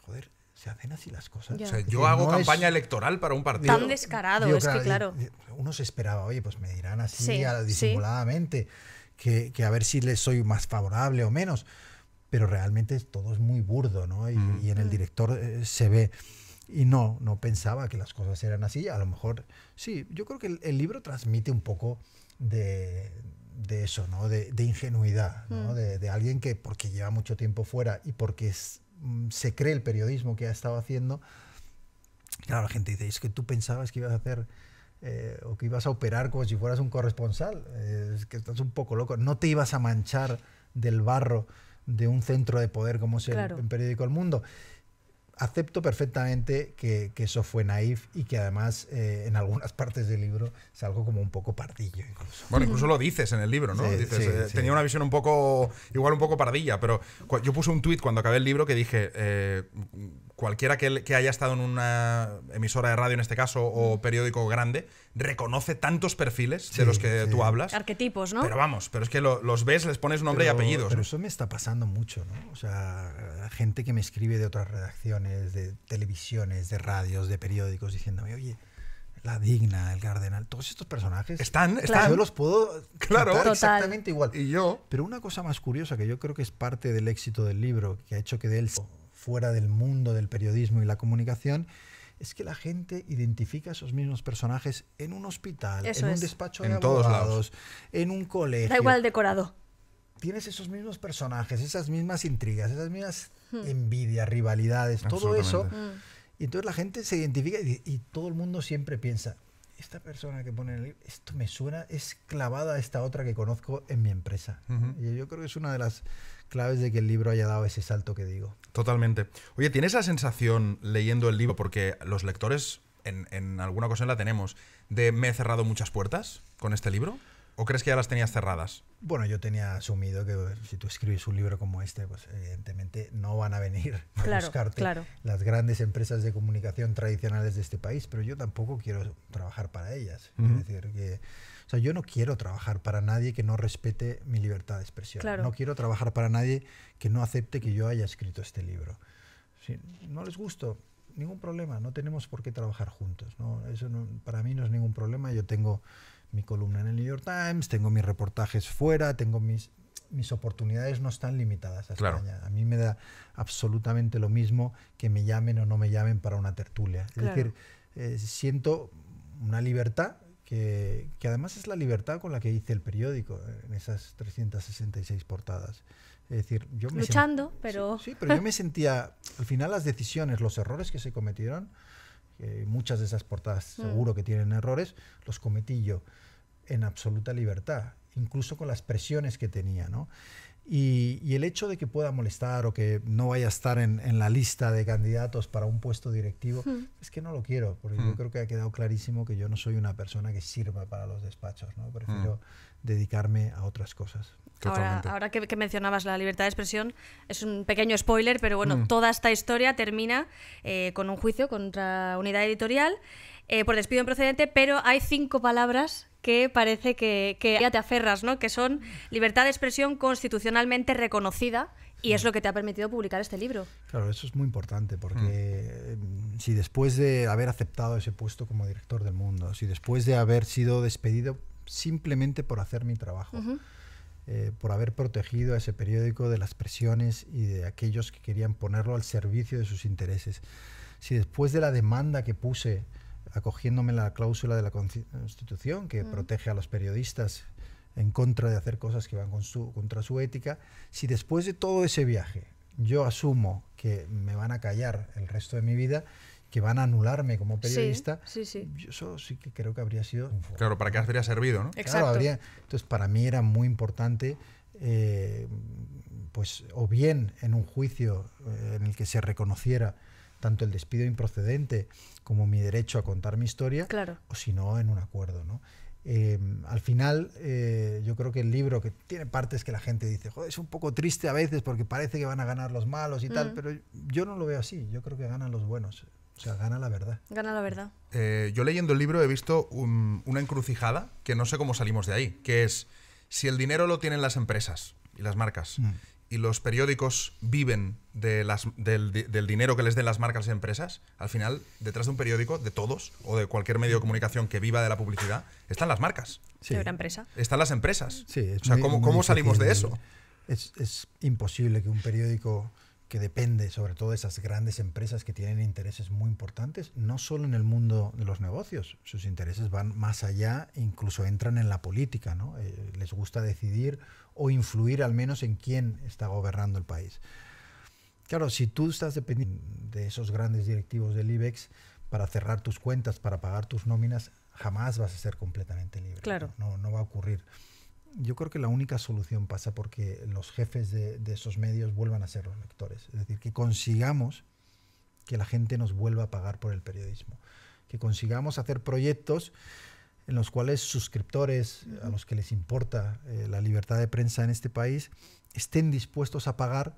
joder, se hacen así las cosas. yo hago campaña electoral para un partido. Tan descarado, que claro. Eh, uno se esperaba, oye, pues me dirán así disimuladamente, Que, que, a ver si les soy más favorable o menos pero realmente todo es muy burdo, ¿no? Y, mm. en el director eh, se ve. Y no, no pensaba que las cosas eran así. A lo mejor, sí, yo creo que el, libro transmite un poco de, eso, ¿no? De, ingenuidad, ¿no? Mm. De, alguien que porque lleva mucho tiempo fuera y porque mm, se cree el periodismo que ha estado haciendo, claro, la gente dice, es que tú pensabas que ibas a hacer eh, o que ibas a operar como si fueras un corresponsal, es que estás un poco loco, no te ibas a manchar del barro de un centro de poder como es el, periódico El Mundo. Acepto perfectamente que, eso fue naif y que además eh, en algunas partes del libro salgo como un poco pardillo. Incluso. Bueno, incluso lo dices en el libro, ¿no? Eh, tenía una visión un poco, igual un poco pardilla, pero yo puse un tuit cuando acabé el libro que dije, eh, cualquiera que, haya estado en una emisora de radio en este caso o mm. periódico grande reconoce tantos perfiles de los que tú hablas. Arquetipos, ¿no? Pero vamos, pero es que los ves, les pones nombre y apellidos. Pero eso me está pasando mucho, ¿no? O sea, gente que me escribe de otras redacciones, de televisiones, de radios, de periódicos, diciéndome, oye, la digna, el cardenal, todos estos personajes. Están, están. Yo los puedo claro, exactamente igual. Y yo. Pero una cosa más curiosa que yo creo que es parte del éxito del libro, que ha hecho que de fuera del mundo del periodismo y la comunicación, es que la gente identifica esos mismos personajes en un hospital, en un despacho de en todos lados. en un colegio. Da igual el decorado. Tienes esos mismos personajes, esas mismas intrigas, esas mismas hmm. envidias, rivalidades, todo eso. Hmm. Y entonces la gente se identifica y, todo el mundo siempre piensa, esta persona que pone en el libro, esto me suena, es clavada a esta otra que conozco en mi empresa. Y yo creo que es una de las claves de que el libro haya dado ese salto que digo. Totalmente. Oye, ¿tienes la sensación leyendo el libro, porque los lectores en, alguna ocasión la tenemos, de me he cerrado muchas puertas con este libro? ¿O crees que ya las tenías cerradas? Bueno, yo tenía asumido que pues, si tú escribes un libro como este, pues evidentemente no van a venir a buscarte las grandes empresas de comunicación tradicionales de este país, pero yo tampoco quiero trabajar para ellas. decir, que, o sea, yo no quiero trabajar para nadie que no respete mi libertad de expresión. No quiero trabajar para nadie que no acepte que yo haya escrito este libro. Si no les gusto, ningún problema, no tenemos por qué trabajar juntos. Eso para mí no es ningún problema, yo tengo mi columna en el New York Times, tengo mis reportajes fuera, tengo mis, mis oportunidades no están limitadas a España. A mí me da absolutamente lo mismo que me llamen o no me llamen para una tertulia. Es decir, eh, siento una libertad que, además es la libertad con la que hice el periódico en esas 366 portadas. Es decir, yo me Luchando, pero... sí, pero yo me sentía, al final las decisiones, los errores que se cometieron, muchas de esas portadas mm. seguro que tienen errores, los cometí yo en absoluta libertad, incluso con las presiones que tenía, ¿no? Y, el hecho de que pueda molestar o que no vaya a estar en, la lista de candidatos para un puesto directivo, mm. es que no lo quiero, porque yo mm. creo que ha quedado clarísimo que yo no soy una persona que sirva para los despachos, ¿no? Prefiero dedicarme a otras cosas. Ahora, que, mencionabas la libertad de expresión, es un pequeño spoiler, pero bueno, mm. toda esta historia termina eh, con un juicio contra unidad editorial eh, por despido improcedente, pero hay cinco palabras que parece que, ya te aferras, ¿no? Que son libertad de expresión constitucionalmente reconocida. Y es mm. lo que te ha permitido publicar este libro. Claro, eso es muy importante, porque mm. eh, si después de haber aceptado ese puesto como director del mundo, si después de haber sido despedido simplemente por hacer mi trabajo, eh, por haber protegido a ese periódico de las presiones y de aquellos que querían ponerlo al servicio de sus intereses. Si después de la demanda que puse acogiéndome la cláusula de la Constitución que protege a los periodistas en contra de hacer cosas que van contra su ética, si después de todo ese viaje yo asumo que me van a callar el resto de mi vida, que van a anularme como periodista, sí, sí, sí. yo eso sí que creo que habría sido... Claro, ¿para qué habría servido? ¿no? Exacto. habría, entonces, para mí era muy importante, eh, pues, o bien en un juicio eh, en el que se reconociera tanto el despido improcedente como mi derecho a contar mi historia, claro. o si no, en un acuerdo. ¿no? Eh, al final, yo creo que el libro, que tiene partes que la gente dice, Joder, es un poco triste a veces porque parece que van a ganar los malos y tal, mm. pero yo no lo veo así, yo creo que ganan los buenos. O sea, gana la verdad. Gana la verdad. Eh, yo leyendo el libro he visto una encrucijada que no sé cómo salimos de ahí, que es si el dinero lo tienen las empresas y las marcas mm. y los periódicos viven de las, del, dinero que les den las marcas y empresas, al final detrás de un periódico, de todos o de cualquier medio de comunicación que viva de la publicidad, están las marcas. Sí. De una empresa. Están las empresas. Sí, o sea, ¿cómo, salimos de eso? Es, es imposible que un periódico que depende sobre todo de esas grandes empresas que tienen intereses muy importantes, no solo en el mundo de los negocios, sus intereses van más allá, incluso entran en la política, ¿no? Eh, les gusta decidir o influir al menos en quién está gobernando el país. Claro, si tú estás dependiendo de esos grandes directivos del IBEX para cerrar tus cuentas, para pagar tus nóminas, jamás vas a ser completamente libre. Claro. no, no va a ocurrir yo creo que la única solución pasa porque los jefes de, esos medios vuelvan a ser los lectores. Es decir, que consigamos que la gente nos vuelva a pagar por el periodismo. Que consigamos hacer proyectos en los cuales suscriptores a los que les importa eh, la libertad de prensa en este país estén dispuestos a pagar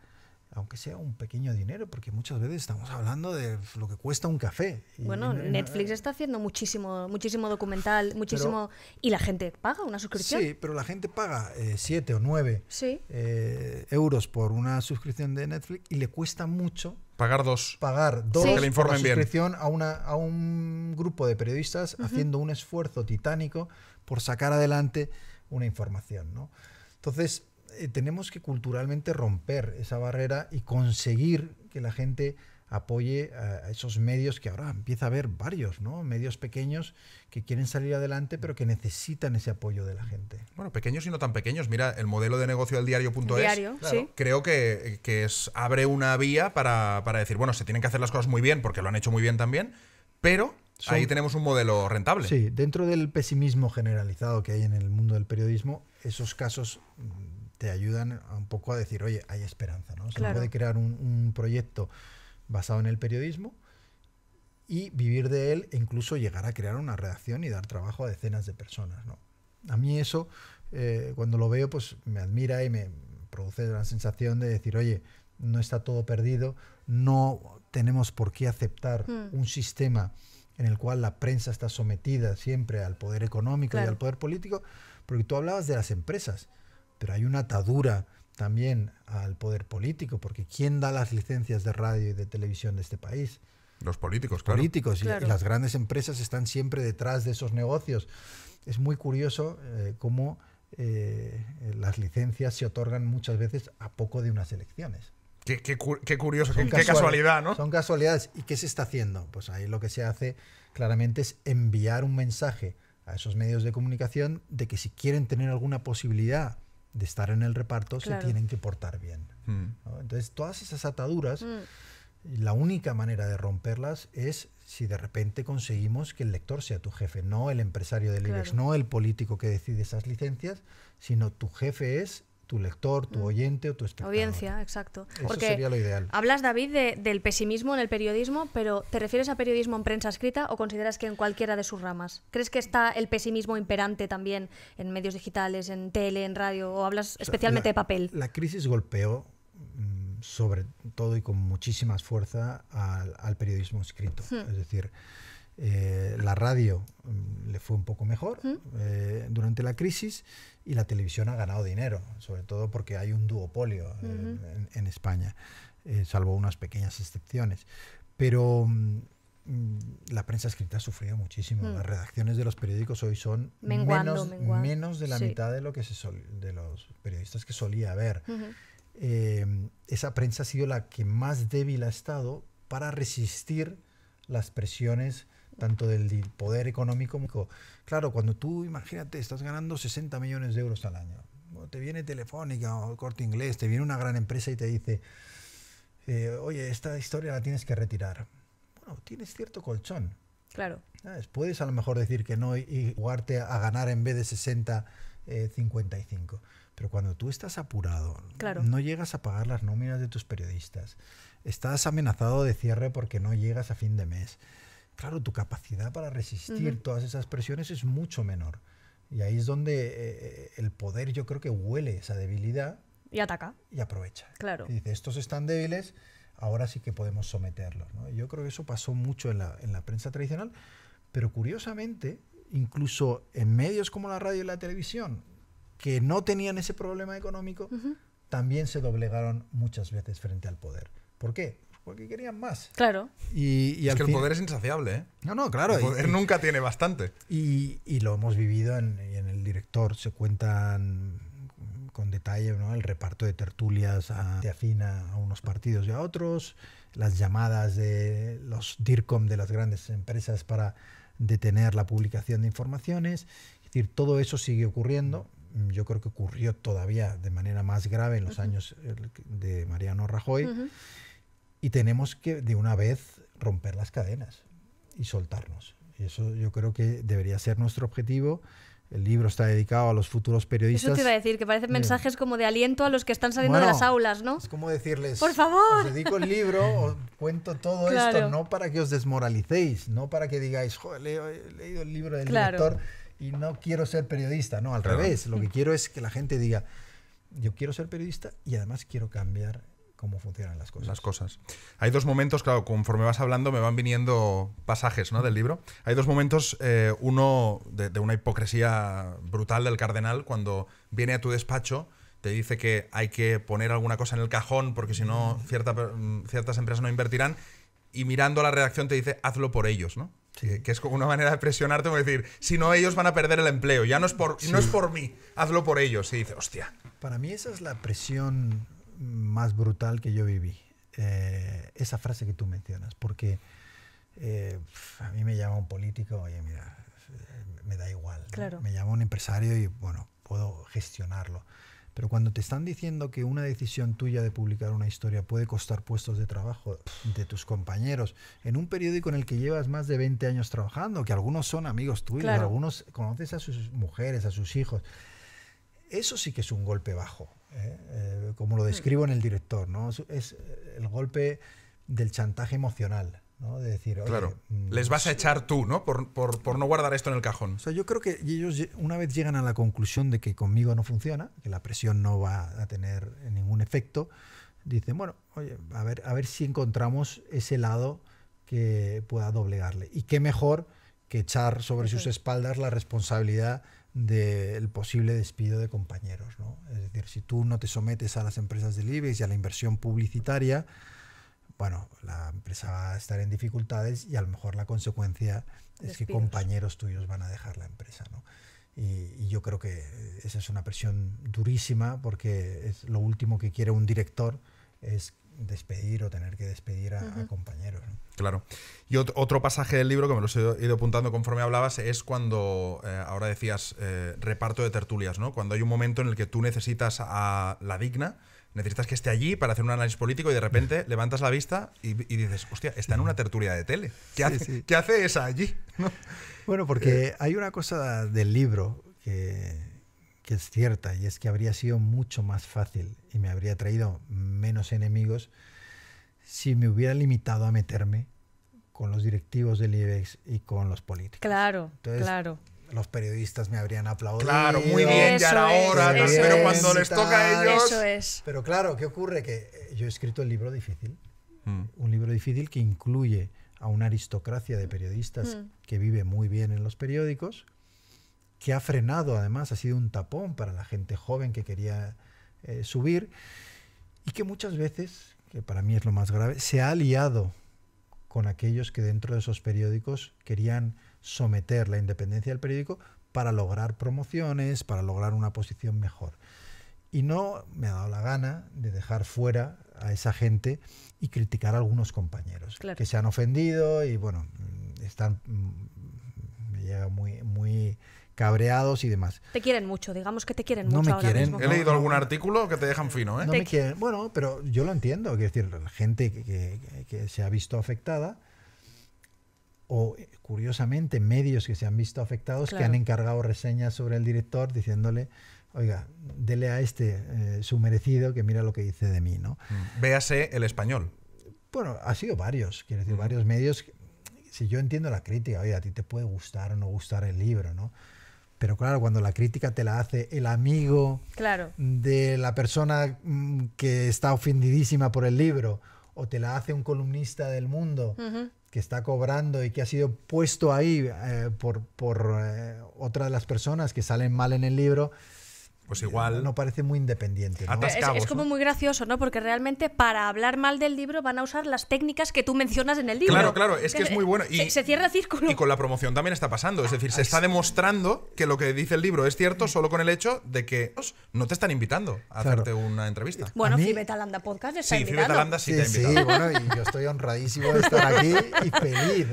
aunque sea un pequeño dinero, porque muchas veces estamos hablando de lo que cuesta un café. bueno, Netflix eh. está haciendo muchísimo, muchísimo documental, muchísimo... y la gente paga una suscripción. Sí, pero la gente paga 7 eh, o 9 eh, euros por una suscripción de Netflix y le cuesta mucho Pagar dos. Pagar dos. Que le suscripción a, una, a un grupo de periodistas haciendo un esfuerzo titánico por sacar adelante una información. ¿no? Entonces, eh, tenemos que culturalmente romper esa barrera y conseguir que la gente apoye a esos medios que ahora empieza a haber varios, ¿no? Medios pequeños que quieren salir adelante, pero que necesitan ese apoyo de la gente. Bueno, pequeños y no tan pequeños. Mira, el modelo de negocio del diario.es creo que, abre una vía para, decir, bueno, se tienen que hacer las cosas muy bien, porque lo han hecho muy bien también, pero Ahí tenemos un modelo rentable. Sí, dentro del pesimismo generalizado que hay en el mundo del periodismo, esos casos te ayudan un poco a decir, oye, hay esperanza, ¿no? Se puede crear un, proyecto basado en el periodismo y vivir de él e incluso llegar a crear una redacción y dar trabajo a decenas de personas, ¿no? A mí eso, eh, cuando lo veo, pues me admira y me produce la sensación de decir, oye, no está todo perdido, no tenemos por qué aceptar hmm. un sistema en el cual la prensa está sometida siempre al poder económico y al poder político, porque tú hablabas de las empresas pero hay una atadura también al poder político, porque ¿quién da las licencias de radio y de televisión de este país? Los políticos, Los políticos y, las grandes empresas están siempre detrás de esos negocios. Es muy curioso eh, cómo eh, las licencias se otorgan muchas veces a poco de unas elecciones. Qué, curioso, qué, qué, casualidad, ¿no? Son casualidades. ¿Y qué se está haciendo? Pues ahí lo que se hace claramente es enviar un mensaje a esos medios de comunicación de que si quieren tener alguna posibilidad de estar en el reparto se tienen que portar bien. Mm. Entonces, todas esas ataduras, mm. la única manera de romperlas es si de repente conseguimos que el lector sea tu jefe, no el empresario del claro. no el político que decide esas licencias, sino tu jefe es tu lector, tu mm. oyente o tu espectador. Audiencia, exacto. Eso sería lo ideal. Hablas, David, del pesimismo en el periodismo, pero ¿te refieres a periodismo en prensa escrita o consideras que en cualquiera de sus ramas? ¿Crees que está el pesimismo imperante también en medios digitales, en tele, en radio, o hablas especialmente de papel? La crisis golpeó mm, sobre todo y con muchísima fuerza al, periodismo escrito. Hmm. Es decir, eh, la radio mm, le fue un poco mejor hmm. eh, durante la crisis y la televisión ha ganado dinero, sobre todo porque hay un duopolio eh, en, España, eh, salvo unas pequeñas excepciones. Pero mm, la prensa escrita ha sufrido muchísimo. Mm. Las redacciones de los periódicos hoy son menos, de la mitad de lo que de los periodistas que solía haber. Eh, esa prensa ha sido la que más débil ha estado para resistir las presiones tanto del poder económico. Claro, cuando tú, imagínate, estás ganando 60 millones de euros al año, te viene Telefónica o Corte Inglés, te viene una gran empresa y te dice, eh, oye, esta historia la tienes que retirar. Bueno, tienes cierto colchón. Claro. Puedes a lo mejor decir que no y, jugarte a, ganar en vez de 60, 55. Eh, pero cuando tú estás apurado, claro. no llegas a pagar las nóminas de tus periodistas, estás amenazado de cierre porque no llegas a fin de mes claro, tu capacidad para resistir todas esas presiones es mucho menor. Y ahí es donde eh, eh, el poder yo creo que huele esa debilidad. Y ataca. Y aprovecha. Claro. dice, estos están débiles, ahora sí que podemos someterlos. Yo creo que eso pasó mucho en la, prensa tradicional, pero curiosamente, incluso en medios como la radio y la televisión, que no tenían ese problema económico, también se doblegaron muchas veces frente al poder. ¿Por qué? porque querían más. Claro. Y, es que el poder es insaciable, ¿eh? No, no, claro. El poder nunca tiene bastante. Y, lo hemos vivido en, el director, se cuentan con detalle ¿no? el reparto de tertulias a, de afina a unos partidos y a otros, las llamadas de los DIRCOM de las grandes empresas para detener la publicación de informaciones. Es decir, todo eso sigue ocurriendo, yo creo que ocurrió todavía de manera más grave en los años eh, de Mariano Rajoy y tenemos que de una vez romper las cadenas y soltarnos. Y eso yo creo que debería ser nuestro objetivo. El libro está dedicado a los futuros periodistas. Eso te iba a decir, que parecen eh, mensajes como de aliento a los que están saliendo de las aulas, ¿no? Es como decirles, por favor, os dedico el libro, os cuento todo esto, no para que os desmoralicéis, no para que digáis, joder, he leído el libro del director y no quiero ser periodista. No, al revés, lo que quiero es que la gente diga, yo quiero ser periodista y además quiero cambiar cómo funcionan las cosas. Las cosas. Hay dos momentos, claro, conforme vas hablando me van viniendo pasajes ¿no? del libro. Hay dos momentos, eh, uno de, una hipocresía brutal del cardenal cuando viene a tu despacho, te dice que hay que poner alguna cosa en el cajón porque si no cierta, mm, ciertas empresas no invertirán y mirando la redacción te dice hazlo por ellos, ¿no? Que es como una manera de presionarte, como decir, si no ellos van a perder el empleo, ya no es por, no es por mí, hazlo por ellos. Y dice, hostia. Para mí esa es la presión más brutal que yo viví. Eh, esa frase que tú mencionas, porque eh, a mí me llama un político, oye, mira, eh, me da igual. Me llama un empresario y, bueno, puedo gestionarlo. Pero cuando te están diciendo que una decisión tuya de publicar una historia puede costar puestos de trabajo de tus compañeros en un periódico en el que llevas más de 20 años trabajando, que algunos son amigos tuyos, algunos conoces a sus mujeres, a sus hijos, eso sí que es un golpe bajo. Eh, eh, como lo describo en el director, ¿no? Es el golpe del chantaje emocional. ¿no? De decir, Oye, claro. Mm, les vas a echar tú, ¿no? Por, por, por, no guardar esto en el cajón. O sea, yo creo que ellos una vez llegan a la conclusión de que conmigo no funciona, que la presión no va a tener ningún efecto, dicen, bueno, oye, a ver, a ver si encontramos ese lado que pueda doblegarle. Y qué mejor que echar sobre sus espaldas la responsabilidad del posible despido de compañeros. Es decir, si tú no te sometes a las empresas del IBEX y a la inversión publicitaria, bueno, la empresa va a estar en dificultades y a lo mejor la consecuencia es que compañeros tuyos van a dejar la empresa. Y, y, yo creo que esa es una presión durísima porque es lo último que quiere un director es despedir o tener que despedir a, compañeros. Claro. Y otro pasaje del libro que me los he ido apuntando conforme hablabas es cuando, eh, ahora decías, eh, reparto de tertulias, ¿no? Cuando hay un momento en el que tú necesitas a la digna, necesitas que esté allí para hacer un análisis político y de repente levantas la vista y, dices, hostia, está en una tertulia de tele. ¿Qué, hace, esa allí? Bueno, porque eh. hay una cosa del libro que que es cierta y es que habría sido mucho más fácil y me habría traído menos enemigos si me hubiera limitado a meterme con los directivos del IBEX y con los políticos. Claro, Entonces, claro. Los periodistas me habrían aplaudido. Claro, muy bien, ya era hora, pero cuando les toca a ellos. Eso es. Pero claro, ¿qué ocurre? Que eh, yo he escrito el libro difícil. Mm. Un libro difícil que incluye a una aristocracia de periodistas mm. que vive muy bien en los periódicos, que ha frenado además, ha sido un tapón para la gente joven que quería eh, subir y que muchas veces, que para mí es lo más grave, se ha aliado con aquellos que dentro de esos periódicos querían someter la independencia del periódico para lograr promociones, para lograr una posición mejor. Y no me ha dado la gana de dejar fuera a esa gente y criticar a algunos compañeros que se han ofendido y bueno, están mm, me llega muy muy cabreados y demás. Te quieren mucho, digamos que te quieren no Me quieren. He leído algún artículo que te dejan fino, ¿eh? No me quieren. Bueno, pero yo lo entiendo. Quiero decir, la gente que, se ha visto afectada, o eh, curiosamente, medios que se han visto afectados, que han encargado reseñas sobre el director diciéndole. Oiga, dele a este eh, su merecido que mira lo que dice de mí, ¿no? Mm. Véase el español. Bueno, ha sido varios, quiero decir, varios medios. Si yo entiendo la crítica, oye, a ti te puede gustar o no gustar el libro, ¿no? Pero claro, cuando la crítica te la hace el amigo de la persona mm, que está ofendidísima por el libro, o te la hace un columnista del mundo que está cobrando y que ha sido puesto ahí eh, por, por eh, otra de las personas que salen mal en el libro, pues igual. No parece muy independiente. ¿no? Es, como muy gracioso, ¿no? Porque realmente para hablar mal del libro van a usar las técnicas que tú mencionas en el libro. Claro, claro, es que, es muy bueno. Y, se, cierra el círculo. Y con la promoción también está pasando. Es decir, se está demostrando que lo que dice el libro es cierto solo con el hecho de que no te están invitando a hacerte una entrevista. Bueno, Fibetalanda Podcast está sí, invitado. sí, sí te ha invitado. Sí, bueno, y yo estoy honradísimo de estar aquí y feliz.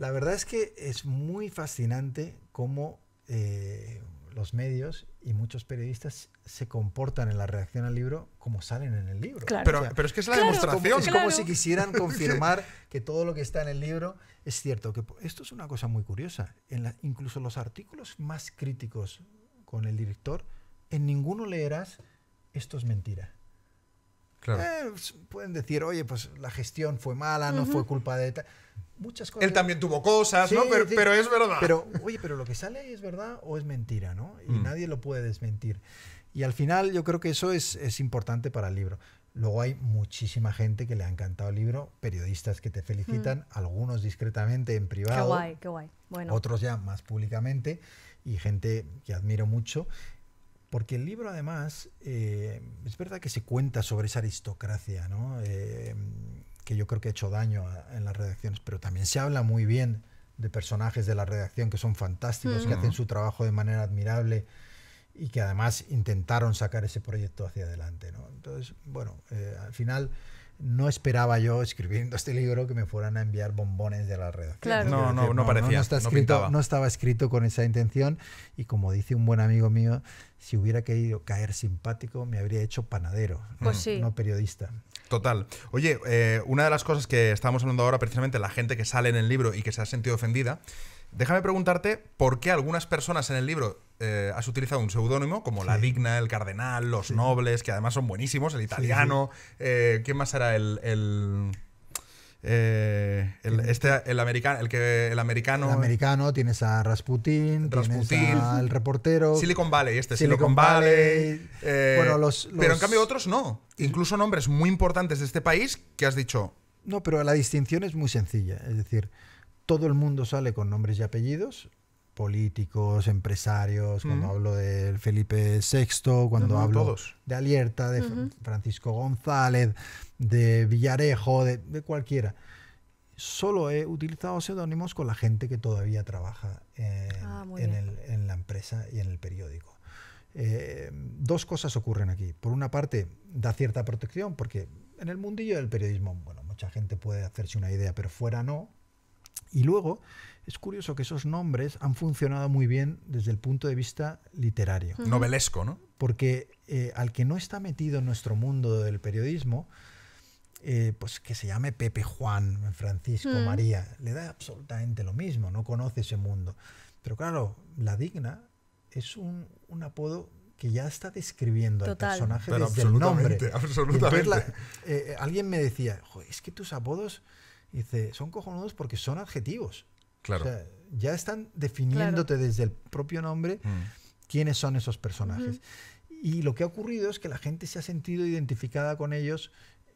La verdad es que es muy fascinante cómo. Eh, los medios y muchos periodistas se comportan en la reacción al libro como salen en el libro. Pero, es que es la demostración. Como, como si quisieran confirmar que todo lo que está en el libro es cierto. Que esto es una cosa muy curiosa. En incluso los artículos más críticos con el director, en ninguno leerás esto es mentira. Eh, pues, pueden decir, oye, pues la gestión fue mala, no fue culpa de... Muchas cosas. Él también tuvo cosas, ¿no? Pero, es verdad. Pero, oye, pero lo que sale es verdad o es mentira, ¿no? Y mm. nadie lo puede desmentir. Y al final yo creo que eso es, es importante para el libro. Luego hay muchísima gente que le ha encantado el libro, periodistas que te felicitan, mm. algunos discretamente en privado. Qué guay, qué guay. Bueno. Otros ya más públicamente y gente que admiro mucho porque el libro, además, eh, es verdad que se cuenta sobre esa aristocracia, eh, que yo creo que ha hecho daño en las redacciones, pero también se habla muy bien de personajes de la redacción que son fantásticos, que hacen su trabajo de manera admirable y que además intentaron sacar ese proyecto hacia adelante. Entonces, bueno, eh, al final no esperaba yo escribiendo este libro que me fueran a enviar bombones de la redacción. No, no, no, parecía. No, no, estaba escrito con esa intención y como dice un buen amigo mío, si hubiera querido caer simpático me habría hecho panadero, no pues periodista. Total. Oye, eh, una de las cosas que estamos hablando ahora precisamente, la gente que sale en el libro y que se ha sentido ofendida, Déjame preguntarte por qué algunas personas en el libro eh, has utilizado un seudónimo como la digna, el cardenal, los nobles, que además son buenísimos, el italiano. Eh, ¿Quién más era el, el... Eh, este, el, americano, el, que, el americano. americano, tienes a Rasputin, Rasputin el reportero. Silicon Valley, este Silicon, Valley. bueno, Pero en cambio otros no. Incluso nombres muy importantes de este país que has dicho. No, pero la distinción es muy sencilla. Es decir, todo el mundo sale con nombres y apellidos, políticos, empresarios, cuando hablo de Felipe VI, cuando hablo de Alerta, de Francisco González, de Villarejo, de, cualquiera. Solo he utilizado seudónimos con la gente que todavía trabaja en, ah, la empresa y en el periódico. Eh, dos cosas ocurren aquí. Por una parte, da cierta protección, porque en el mundillo del periodismo, bueno, mucha gente puede hacerse una idea, pero fuera no. Y luego, es curioso que esos nombres han funcionado muy bien desde el punto de vista literario. Novelesco, ¿no? Porque eh, al que no está metido en nuestro mundo del periodismo, eh, pues que se llame Pepe Juan, Francisco María, le da absolutamente lo mismo, no conoce ese mundo. Pero claro, la digna es un, apodo que ya está describiendo al personaje del desde el nombre. Absolutamente. Eh, alguien me decía, es que tus apodos Dice, son cojonudos porque son adjetivos. Claro. O sea, ya están definiéndote desde el propio nombre mm. quiénes son esos personajes. Y lo que ha ocurrido es que la gente se ha sentido identificada con ellos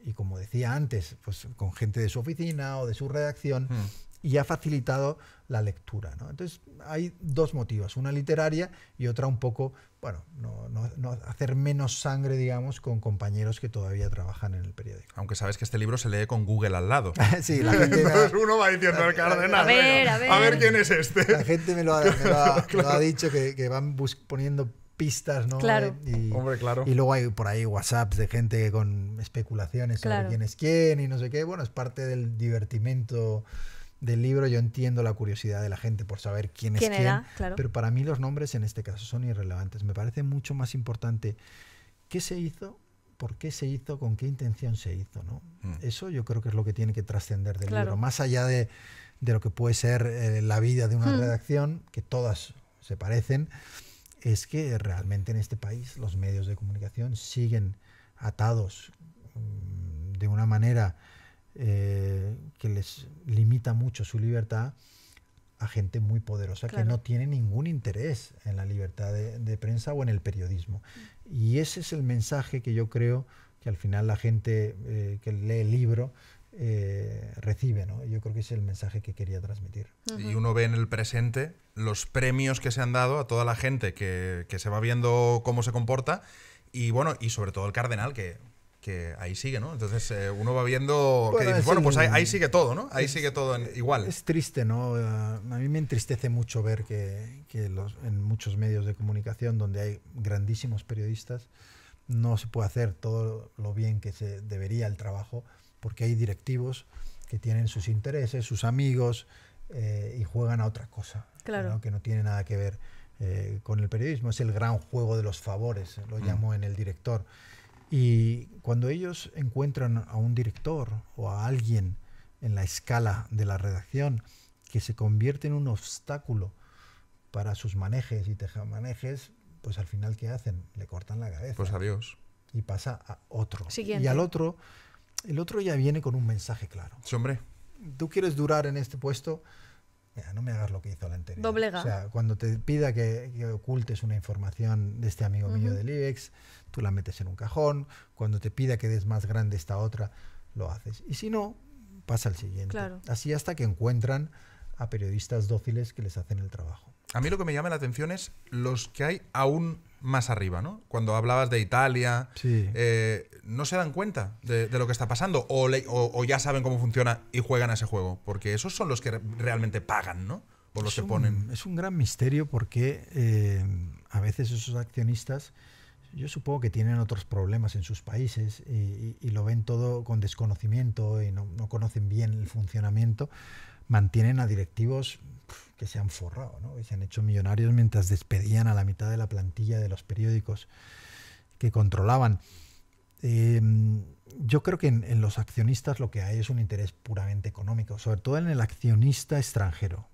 y como decía antes, pues con gente de su oficina o de su redacción, mm y ha facilitado la lectura. ¿no? Entonces, hay dos motivos, una literaria y otra un poco, bueno, no, no, hacer menos sangre, digamos, con compañeros que todavía trabajan en el periódico. Aunque sabes que este libro se lee con Google al lado. sí, la gente uno va diciendo el cardenal, a ver, a ver, a ver. quién es este. La gente me lo ha, dicho, que, van poniendo pistas, ¿no? Claro. Y, Hombre, claro. Y luego hay por ahí WhatsApps de gente con especulaciones sobre quién es quién y no sé qué. Bueno, es parte del divertimento del libro, yo entiendo la curiosidad de la gente por saber quién, es quién, pero para mí los nombres en este caso son irrelevantes. Me parece mucho más importante qué se hizo, por qué se hizo, con qué intención se hizo. ¿no? Mm. Eso yo creo que es lo que tiene que trascender del libro, más allá de, lo que puede ser eh, la vida de una hmm. redacción, que todas se parecen, es que realmente en este país los medios de comunicación siguen atados mm, de una manera eh, que les limita mucho su libertad a gente muy poderosa que no tiene ningún interés en la libertad de, prensa o en el periodismo. Mm. Y ese es el mensaje que yo creo que al final la gente eh, que lee el libro eh, recibe, ¿no? Yo creo que ese es el mensaje que quería transmitir. Y uno ve en el presente los premios que se han dado a toda la gente que, que se va viendo cómo se comporta y bueno, y sobre todo el cardenal, que que ahí sigue, ¿no? Entonces eh, uno va viendo, bueno, que bueno pues ahí, sigue todo, ¿no? Ahí sigue todo igual. Es triste, ¿no? Eh, a mí me entristece mucho ver que, los, en muchos medios de comunicación donde hay grandísimos periodistas no se puede hacer todo lo bien que se debería el trabajo porque hay directivos que tienen sus intereses, sus amigos eh, y juegan a otra cosa, claro. que no tiene nada que ver con el periodismo. Es el gran juego de los favores, lo mm. llamo en el director. Y cuando ellos encuentran a un director o a alguien en la escala de la redacción que se convierte en un obstáculo para sus manejes y tejamanejes, pues al final, ¿qué hacen? Le cortan la cabeza. Pues adiós. Y pasa a otro. Y al otro, el otro ya viene con un mensaje claro. Sí, hombre. Tú quieres durar en este puesto, no me hagas lo que hizo la anterior. Doblega. O sea, cuando te pida que, ocultes una información de este amigo mío del IBEX, tú la metes en un cajón. Cuando te pida que des más grande esta otra, lo haces. Y si no, pasa al siguiente. Así hasta que encuentran a periodistas dóciles que les hacen el trabajo a mí lo que me llama la atención es los que hay aún más arriba, ¿no? Cuando hablabas de Italia, eh, no se dan cuenta de, lo que está pasando o, ya saben cómo funciona y juegan a ese juego, porque esos son los que realmente pagan, ¿no? O los es que ponen. es un gran misterio porque eh, a veces esos accionistas, yo supongo que tienen otros problemas en sus países y, lo ven todo con desconocimiento y no conocen bien el funcionamiento mantienen a directivos que se han forrado, ¿no? se han hecho millonarios mientras despedían a la mitad de la plantilla de los periódicos que controlaban. Em, yo creo que en, los accionistas lo que hay es un interés puramente económico, sobre todo en el accionista extranjero,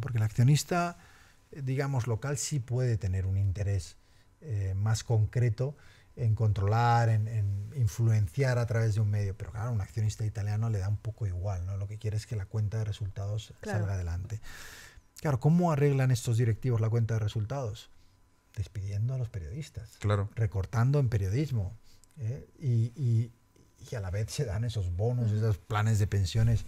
porque el accionista, eh, digamos, local sí puede tener un interés eh, más concreto en controlar, en, influenciar a través de un medio. Pero claro, un accionista italiano le da un poco igual, ¿no? Lo que quiere es que la cuenta de resultados salga adelante. Claro, ¿cómo arreglan estos directivos la cuenta de resultados? Despidiendo a los periodistas. Claro. Recortando en periodismo. ¿eh? Y, y, a la vez se dan esos bonos, esos planes de pensiones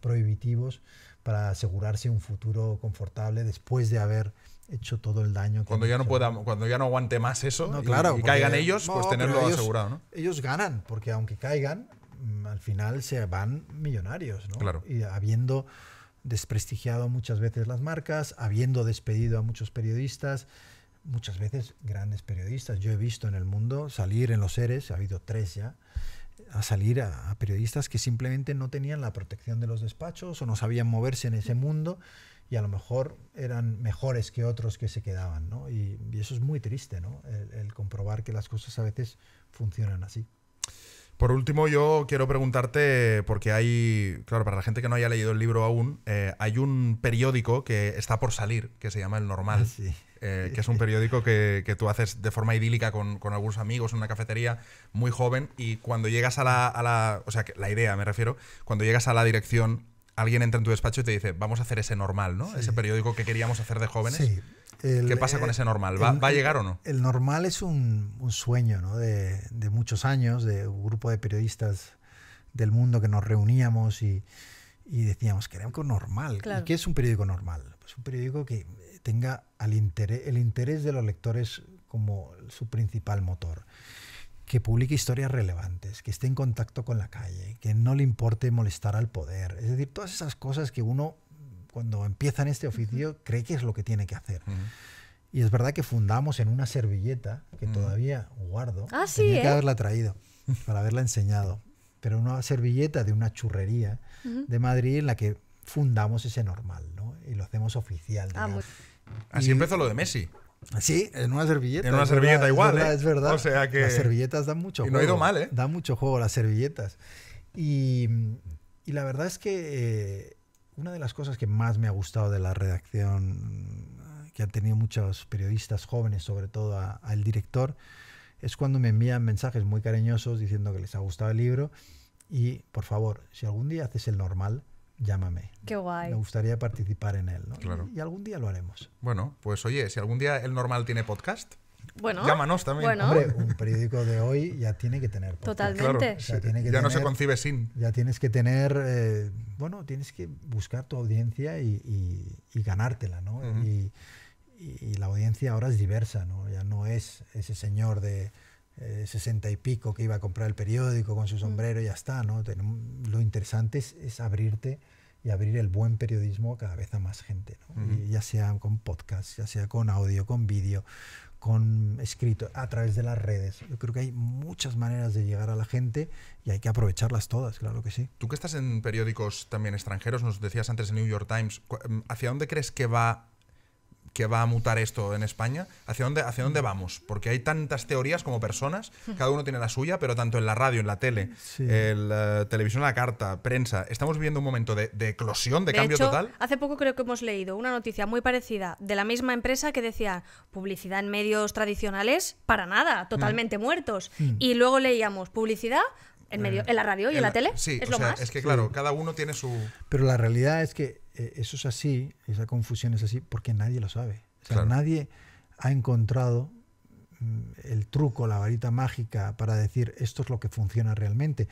prohibitivos para asegurarse un futuro confortable después de haber hecho todo el daño. Que cuando ya no pueda, cuando ya no aguante más eso no, y, claro, caigan ellos, pues tenerlo asegurado, ¿no? Ellos ganan, porque aunque caigan, mm, al final se van millonarios, ¿no? Y habiendo desprestigiado muchas veces las marcas, habiendo despedido a muchos periodistas, muchas veces grandes periodistas. Yo he visto en el mundo salir en los seres, ha habido tres ya, a salir a periodistas que simplemente no tenían la protección de los despachos o no sabían moverse en ese mundo y a lo mejor eran mejores que otros que se quedaban, ¿no? Y, eso es muy triste, ¿no? El, comprobar que las cosas a veces funcionan así. Por último, yo quiero preguntarte, porque hay, claro, para la gente que no haya leído el libro aún, eh, hay un periódico que está por salir, que se llama El Normal, ah, eh, que es un periódico que, tú haces de forma idílica con, algunos amigos en una cafetería muy joven, y cuando llegas a la, a la, o sea, la idea me refiero, cuando llegas a la dirección alguien entra en tu despacho y te dice, vamos a hacer ese normal, ¿no? Ese periódico que queríamos hacer de jóvenes. Sí. ¿Qué pasa con eh, ese normal? ¿Va, a llegar o no? El normal es un, sueño ¿no? de, muchos años, de un grupo de periodistas del mundo que nos reuníamos y, decíamos, queremos un normal. qué es un periódico normal? Es pues un periódico que tenga al interés, el interés de los lectores como su principal motor que publique historias relevantes, que esté en contacto con la calle, que no le importe molestar al poder. Es decir, todas esas cosas que uno cuando empieza en este oficio cree que es lo que tiene que hacer. Y es verdad que fundamos en una servilleta que todavía guardo. Ah, Tenía que ¿eh? haberla traído para haberla enseñado. Pero una servilleta de una churrería de Madrid en la que fundamos ese normal, ¿no? Y lo hacemos oficial. Ah, Así empezó lo de Messi. Sí, en una servilleta. En una servilleta igual, ¿eh? es verdad, O sea que... Las servilletas dan mucho juego. Y no ha ido mal, ¿eh? Dan mucho juego las servilletas. Y, y la verdad es que eh, una de las cosas que más me ha gustado de la redacción, eh, que han tenido muchos periodistas jóvenes, sobre todo al director, es cuando me envían mensajes muy cariñosos diciendo que les ha gustado el libro y, por favor, si algún día haces el normal, llámame. Qué guay. Me gustaría participar en él, Y, algún día lo haremos. Bueno, pues oye, si algún día el normal tiene podcast. Bueno, Llámanos también. un periódico de hoy ya tiene que tener. Podcast. Totalmente. ya no se concibe sin. Ya tienes que tener, eh, bueno, tienes que buscar tu audiencia y, ganártela, ¿no? y, la audiencia ahora es diversa, ¿no? Ya no es ese señor de, eh, sesenta y pico que iba a comprar el periódico con su mm. sombrero y ya está, ¿no? Lo interesante es, abrirte y abrir el buen periodismo cada vez a más gente, ya sea con podcast, ya sea con audio, con vídeo, con escrito, a través de las redes. Yo creo que hay muchas maneras de llegar a la gente y hay que aprovecharlas todas, claro que sí. Tú que estás en periódicos también extranjeros, nos decías antes en New York Times, mm, ¿hacia dónde crees que va que va a mutar esto en España, ¿hacia dónde, hacia dónde mm. vamos? Porque hay tantas teorías como personas, mm. cada uno tiene la suya, pero tanto en la radio, en la tele, en la eh, televisión, la carta, prensa, estamos viviendo un momento de, de eclosión, de, cambio total. Hace poco creo que hemos leído una noticia muy parecida de la misma empresa que decía publicidad en medios tradicionales, para nada, mm. totalmente muertos. Y luego leíamos publicidad en, medio, eh, en la radio y en, la, tele. Sí, es o sea, Es que claro, cada uno tiene su. Pero la realidad es que e-, eso es así, esa confusión es así, porque nadie lo sabe. nadie ha encontrado mm, el truco, la varita mágica para decir esto es lo que funciona realmente.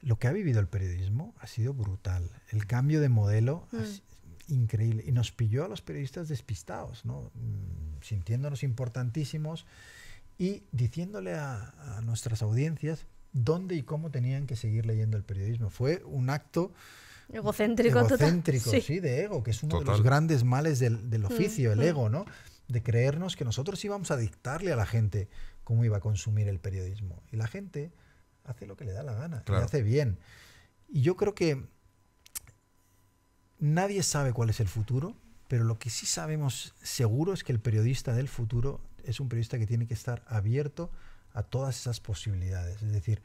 Lo que ha vivido el periodismo ha sido brutal. El cambio de modelo es mm. increíble y nos pilló a los periodistas despistados, mm, sintiéndonos importantísimos y diciéndole a nuestras audiencias dónde y cómo tenían que seguir leyendo el periodismo. Fue un acto Egocéntrico, egocéntrico sí, de ego, que es uno de los grandes males del, mm, oficio, el mm. ego, ¿no? De creernos que nosotros íbamos a dictarle a la gente cómo iba a consumir el periodismo. Y la gente hace lo que le da la gana, hace bien. Y yo creo que nadie sabe cuál es el futuro, pero lo que sí sabemos seguro es que el periodista del futuro es un periodista que tiene que estar abierto a todas esas posibilidades. Es decir,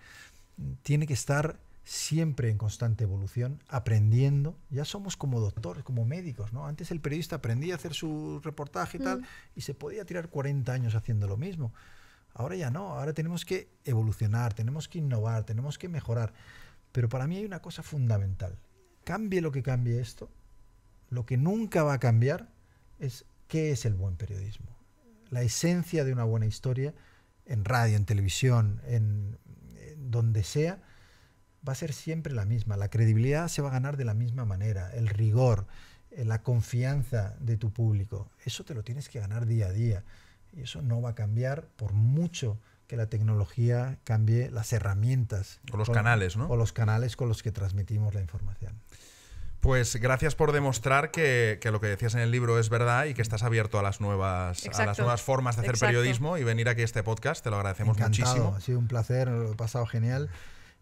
tiene que estar siempre en constante evolución, aprendiendo. Ya somos como doctores, como médicos, ¿no? Antes el periodista aprendía a hacer su reportaje y tal, mm. y se podía tirar 40 años haciendo lo mismo. Ahora ya no, ahora tenemos que evolucionar, tenemos que innovar, tenemos que mejorar. Pero para mí hay una cosa fundamental. Cambie lo que cambie esto, lo que nunca va a cambiar es qué es el buen periodismo. La esencia de una buena historia en radio, en televisión, en donde sea, va a ser siempre la misma. La credibilidad se va a ganar de la misma manera, el rigor, eh, la confianza de tu público. Eso te lo tienes que ganar día a día. Y eso no va a cambiar por mucho que la tecnología cambie las herramientas. O los canales, ¿no? O los canales con los que transmitimos la información. Pues gracias por demostrar que, lo que decías en el libro es verdad y que estás abierto a las nuevas, a las nuevas formas de hacer periodismo y venir aquí a este podcast. Te lo agradecemos muchísimo. Ha sido un placer, lo he pasado genial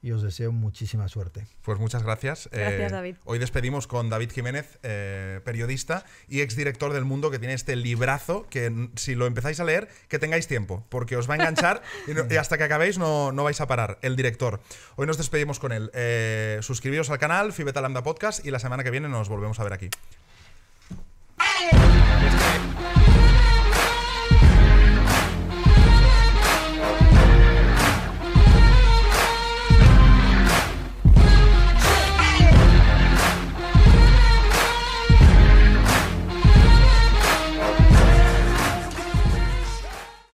y os deseo muchísima suerte. Pues muchas gracias. Eh, gracias, David. Hoy despedimos con David Jiménez, eh, periodista y exdirector del Mundo, que tiene este librazo que si lo empezáis a leer, que tengáis tiempo, porque os va a enganchar y, hasta que acabéis no, vais a parar. El director. Hoy nos despedimos con él. Eh, suscribiros al canal, Fibeta Lambda Podcast, y la semana que viene nos volvemos a ver aquí.